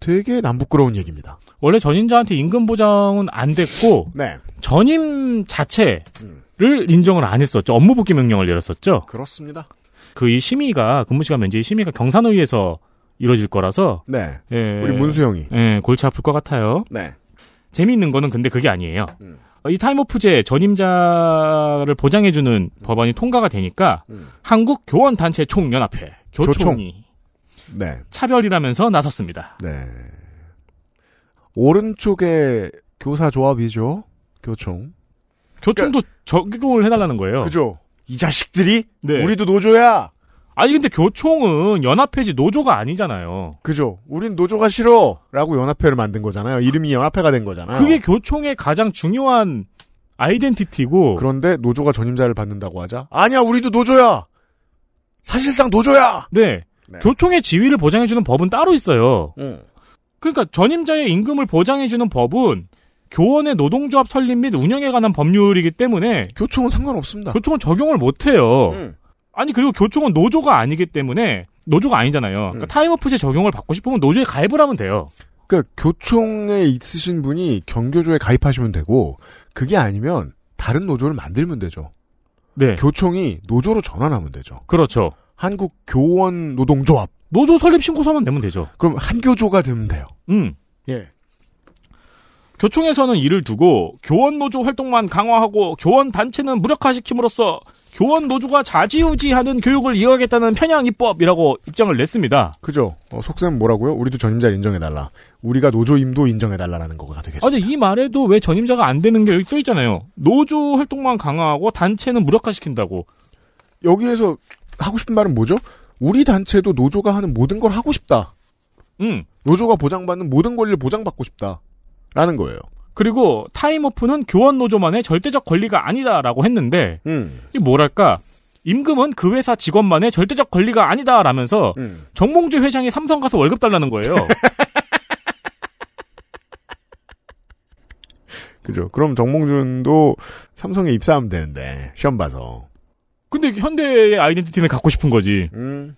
되게 남부끄러운 얘기입니다. 원래 전임자한테 임금 보장은 안 됐고 네. 전임 자체 음. 를 인정을 안 했었죠. 업무 복귀 명령을 내렸었죠. 그렇습니다. 그 이 심의가 근무 시간 면제 심의가 경산호위에서 이루어질 거라서 네. 예, 우리 문수영이 예, 골치 아플 것 같아요. 네. 재미있는 거는 근데 그게 아니에요. 음. 어, 이 타임오프제 전임자를 보장해주는 음. 법안이 통과가 되니까 음. 한국 교원 단체 총연합회 교총이 교총. 네. 차별이라면서 나섰습니다. 네. 오른쪽에 교사 조합이죠. 교총. 교총도 그러니까, 적용을 해달라는 거예요. 그죠. 이 자식들이 네. 우리도 노조야. 아니 근데 교총은 연합회지 노조가 아니잖아요. 그죠. 우린 노조가 싫어라고 연합회를 만든 거잖아요. 이름이 연합회가 된 거잖아요. 그게 교총의 가장 중요한 아이덴티티고. 그런데 노조가 전임자를 받는다고 하자. 아니야, 우리도 노조야. 사실상 노조야. 네. 네. 교총의 지위를 보장해주는 법은 따로 있어요. 음. 그러니까 전임자의 임금을 보장해주는 법은 교원의 노동조합 설립 및 운영에 관한 법률이기 때문에 교총은 상관없습니다. 교총은 적용을 못해요. 음. 아니 그리고 교총은 노조가 아니기 때문에 노조가 아니잖아요. 그러니까 음. 그러니까 타임오프제 적용을 받고 싶으면 노조에 가입을 하면 돼요. 그러니까 교총에 있으신 분이 경교조에 가입하시면 되고 그게 아니면 다른 노조를 만들면 되죠. 네. 교총이 노조로 전환하면 되죠. 그렇죠. 한국 교원 노동조합. 노조 설립 신고서만 내면 되죠. 그럼 한교조가 되면 돼요. 음. 예. 교총에서는 이를 두고 교원 노조 활동만 강화하고 교원 단체는 무력화시킴으로써 교원 노조가 자지우지하는 교육을 이어가겠다는 편향 입법이라고 입장을 냈습니다. 그죠? 어, 속셈 뭐라고요? 우리도 전임자를 인정해달라. 우리가 노조임도 인정해달라는 라 거가 되겠습니다. 아니 이 말에도 왜 전임자가 안 되는 게 여기 써 있잖아요. 노조 활동만 강화하고 단체는 무력화시킨다고. 여기에서 하고 싶은 말은 뭐죠? 우리 단체도 노조가 하는 모든 걸 하고 싶다. 응. 음. 노조가 보장받는 모든 권리를 보장받고 싶다. 라는 거예요. 그리고 타임오프는 교원 노조만의 절대적 권리가 아니다라고 했는데 음. 이 뭐랄까 임금은 그 회사 직원만의 절대적 권리가 아니다라면서 음. 정몽주 회장이 삼성 가서 월급 달라는 거예요. [laughs] 그죠. 그럼 정몽준도 삼성에 입사하면 되는데 시험 봐서. 근데 현대의 아이덴티티는 갖고 싶은 거지. 음.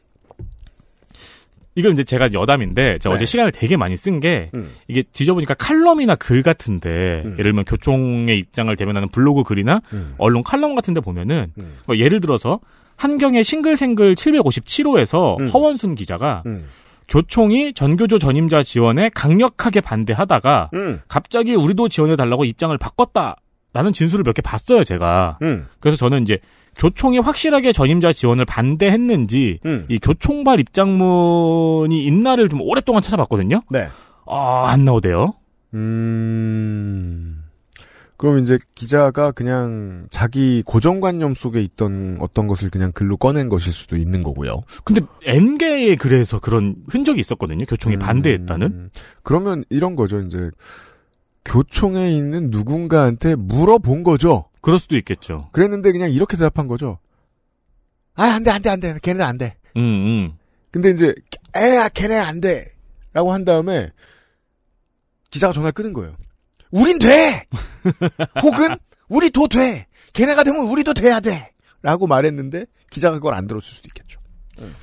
이건 이제 제가 여담인데 제가 네. 어제 시간을 되게 많이 쓴게 음. 이게 뒤져보니까 칼럼이나 글 같은데 음. 예를 들면 교총의 입장을 대변하는 블로그 글이나 음. 언론 칼럼 같은데 보면은 음. 뭐 예를 들어서 한경의 싱글생글 757호에서 음. 허원순 기자가 음. 교총이 전교조 전임자 지원에 강력하게 반대하다가 갑자기 우리도 지원해 달라고 입장을 바꿨다. 라는 진술을 몇 개 봤어요, 제가. 그래서 저는 이제 교총이 확실하게 전임자 지원을 반대했는지 음. 이 교총발 입장문이 있나를 좀 오랫동안 찾아봤거든요. 네. 아안 나오대요. 음. 그럼 이제 기자가 그냥 자기 고정관념 속에 있던 어떤 것을 그냥 글로 꺼낸 것일 수도 있는 거고요. 근데 n 계에그래서 그런 흔적이 있었거든요. 교총이 음... 반대했다는. 그러면 이런 거죠. 이제 교총에 있는 누군가한테 물어본 거죠. 그럴 수도 있겠죠. 그랬는데 그냥 이렇게 대답한 거죠. 아, 안 돼, 안 돼, 안 돼. 걔는 안 돼. 음, 음. 근데 이제, 에야, 걔네 안 돼. 라고 한 다음에, 기자가 전화를 끄는 거예요. 우린 돼! [laughs] 혹은, 우리도 돼! 걔네가 되면 우리도 돼야 돼! 라고 말했는데, 기자가 그걸 안 들었을 수도 있겠죠. 음.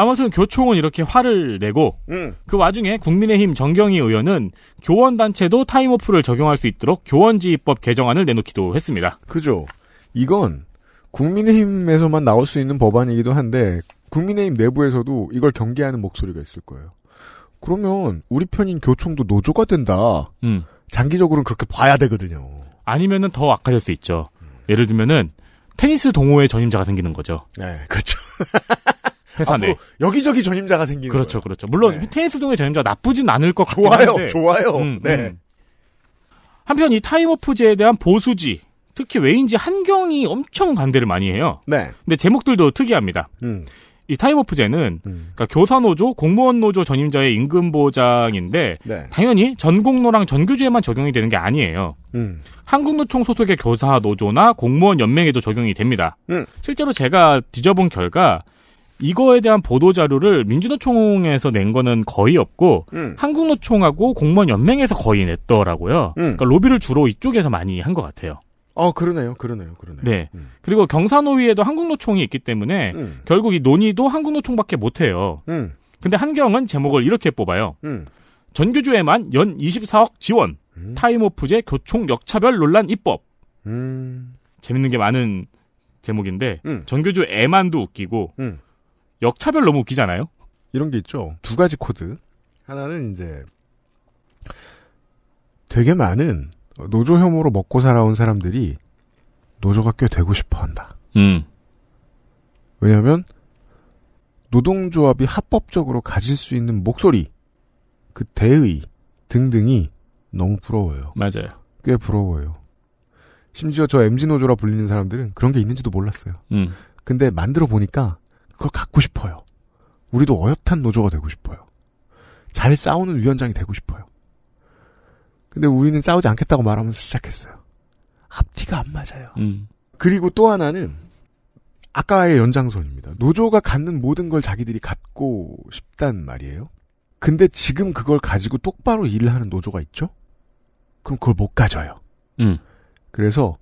아무튼 교총은 이렇게 화를 내고 음. 그 와중에 국민의힘 정경희 의원은 교원 단체도 타임오프를 적용할 수 있도록 교원지휘법 개정안을 내놓기도 했습니다. 그죠. 이건 국민의힘에서만 나올 수 있는 법안이기도 한데 국민의힘 내부에서도 이걸 경계하는 목소리가 있을 거예요. 그러면 우리 편인 교총도 노조가 된다. 음. 장기적으로는 그렇게 봐야 되거든요. 아니면은 더 악화될 수 있죠. 음. 예를 들면은 테니스 동호회 전임자가 생기는 거죠. 네, 그렇죠. [laughs] 회사 내 여기저기 전임자가 생기는 그렇죠, 거예요. 그렇죠. 물론 네. 테니스동의 전임자 가 나쁘진 않을 것 같긴 좋아요, 한데. 좋아요. 음, 네. 음. 한편 이 타임오프제에 대한 보수지 특히 왜인지 한경이 엄청 반대를 많이 해요. 네. 근데 제목들도 특이합니다. 음. 이 타임오프제는 음. 그러니까 교사노조, 공무원노조 전임자의 임금 보장인데 네. 당연히 전공노랑 전교조에만 적용이 되는 게 아니에요. 음. 한국노총 소속의 교사노조나 공무원 연맹에도 적용이 됩니다. 음. 실제로 제가 뒤져본 결과 이거에 대한 보도 자료를 민주노총에서 낸 거는 거의 없고 음. 한국노총하고 공무원 연맹에서 거의 냈더라고요. 음. 그러니까 로비를 주로 이쪽에서 많이 한 것 같아요. 어 그러네요, 그러네요, 그러네요. 네. 음. 그리고 경사노위에도 한국노총이 있기 때문에 음. 결국 이 논의도 한국노총밖에 못 해요. 음. 근데 한경은 제목을 이렇게 뽑아요. 음. 전교조에만 연 24억 지원, 음. 타임오프제 교총 역차별 논란 입법. 재밌는 게 많은 제목인데 전교조 에만도 웃기고. 역차별 너무 웃기잖아요. 이런 게 있죠. 두 가지 코드. 하나는 이제 되게 많은 노조 혐오로 먹고 살아온 사람들이 노조가 꽤 되고 싶어 한다. 음. 왜냐하면 노동조합이 합법적으로 가질 수 있는 목소리, 그 대의 등등이 너무 부러워요. 맞아요. 꽤 부러워요. 심지어 저 MG 노조라 불리는 사람들은 그런 게 있는지도 몰랐어요. 음. 근데 만들어 보니까 그걸 갖고 싶어요. 우리도 어엿한 노조가 되고 싶어요. 잘 싸우는 위원장이 되고 싶어요. 근데 우리는 싸우지 않겠다고 말하면서 시작했어요. 앞뒤가 안 맞아요. 음. 그리고 또 하나는 아까의 연장선입니다. 노조가 갖는 모든 걸 자기들이 갖고 싶단 말이에요. 근데 지금 그걸 가지고 똑바로 일을 하는 노조가 있죠? 그럼 그걸 못 가져요. 음. 그래서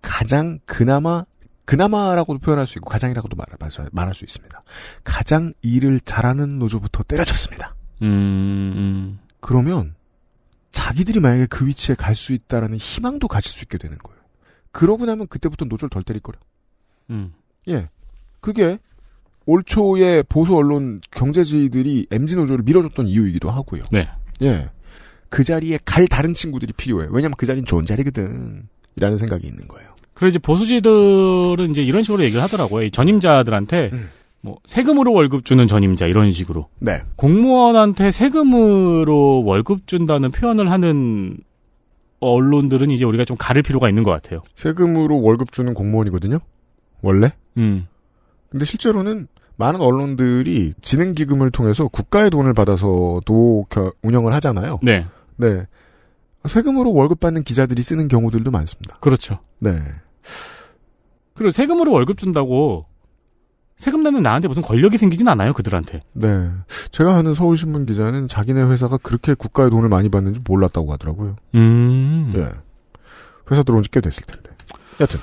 가장 그나마 그나마라고도 표현할 수 있고 가장이라고도 말, 말할 수 있습니다. 가장 일을 잘하는 노조부터 때려잡습니다. 음, 음... 그러면 자기들이 만약에 그 위치에 갈 수 있다라는 희망도 가질 수 있게 되는 거예요. 그러고 나면 그때부터 노조를 덜 때릴 거예요. 음. 예. 그게 올 초에 보수 언론 경제지들이 MZ 노조를 밀어줬던 이유이기도 하고요. 네. 예. 그 자리에 갈 다른 친구들이 필요해요. 왜냐면 그 자리는 좋은 자리거든. 이라는 생각이 있는 거예요. 그래고 이제 보수지들은 이제 이런 식으로 얘기를 하더라고요. 전임자들한테 음. 뭐 세금으로 월급 주는 전임자 이런 식으로. 네. 공무원한테 세금으로 월급 준다는 표현을 하는 언론들은 이제 우리가 좀가를 필요가 있는 것 같아요. 세금으로 월급 주는 공무원이거든요. 원래. 음. 근데 실제로는 많은 언론들이 진흥기금을 통해서 국가의 돈을 받아서도 운영을 하잖아요. 네. 네. 세금으로 월급 받는 기자들이 쓰는 경우들도 많습니다. 그렇죠. 네. 그리고 세금으로 월급 준다고 세금 내는 나한테 무슨 권력이 생기진 않아요 그들한테. 네, 제가 하는 서울신문 기자는 자기네 회사가 그렇게 국가의 돈을 많이 받는지 몰랐다고 하더라고요. 음, 예, 회사 들어온 지 꽤 됐을 텐데. 여튼.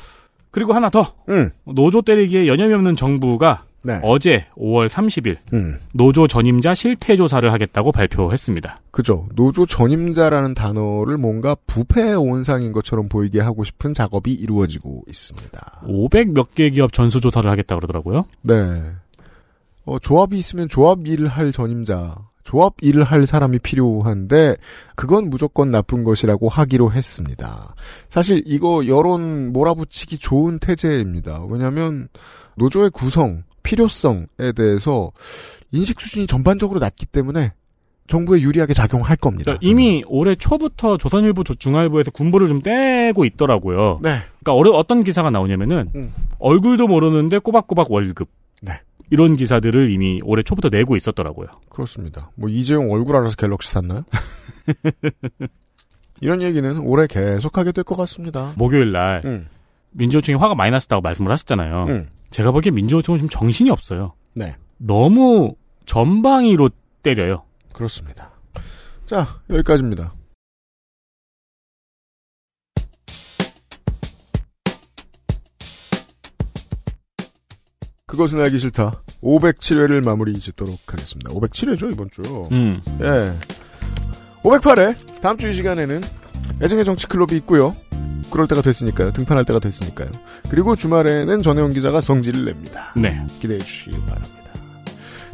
그리고 하나 더. 음. 노조 때리기에 여념이 없는 정부가 네. 어제 5월 30일 음. 노조 전임자 실태 조사를 하겠다고 발표했습니다. 그죠. 노조 전임자라는 단어를 뭔가 부패의 온상인 것처럼 보이게 하고 싶은 작업이 이루어지고 있습니다. 500몇 개 기업 전수 조사를 하겠다 고 그러더라고요. 네. 어, 조합이 있으면 조합 일을 할 전임자, 조합 일을 할 사람이 필요한데 그건 무조건 나쁜 것이라고 하기로 했습니다. 사실 이거 여론 몰아붙이기 좋은 태제입니다. 왜냐하면 노조의 구성 필요성에 대해서 인식 수준이 전반적으로 낮기 때문에 정부에 유리하게 작용할 겁니다. 그러니까 이미 음. 올해 초부터 조선일보, 중앙일보에서 군부를좀 떼고 있더라고요. 네. 그러니까 어려, 어떤 기사가 나오냐면은 음. 얼굴도 모르는데 꼬박꼬박 월급. 네. 이런 기사들을 이미 올해 초부터 내고 있었더라고요. 그렇습니다. 뭐 이재용 얼굴 알아서 갤럭시 샀나요? [laughs] 이런 얘기는 올해 계속하게 될 것 같습니다. 목요일 날 음. 민주호총이 화가 많이 났었다고 말씀을 하셨잖아요. 음. 제가 보기엔 민주호총은 지금 정신이 없어요. 네. 너무 전방위로 때려요. 그렇습니다. 자, 여기까지입니다. 그것은 알기 싫다. 507회를 마무리 짓도록 하겠습니다. 507회죠, 이번 주. 음. 예. 508회. 다음 주 이 시간에는 애정의 정치 클럽이 있고요. 그럴 때가 됐으니까요. 등판할 때가 됐으니까요. 그리고 주말에는 전혜원 기자가 성질을 냅니다. 네. 기대해 주시기 바랍니다.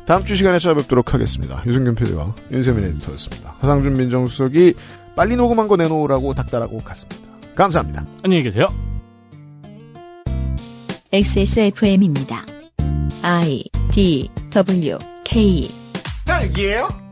다음 주 시간에 찾아뵙도록 하겠습니다. 유승균 PD와 윤세민 에디터였습니다. 화상준 민정수석이 빨리 녹음한 거 내놓으라고 닥달하고 갔습니다. 감사합니다. 안녕히 계세요. XSFM입니다. I D W K 딸기예요?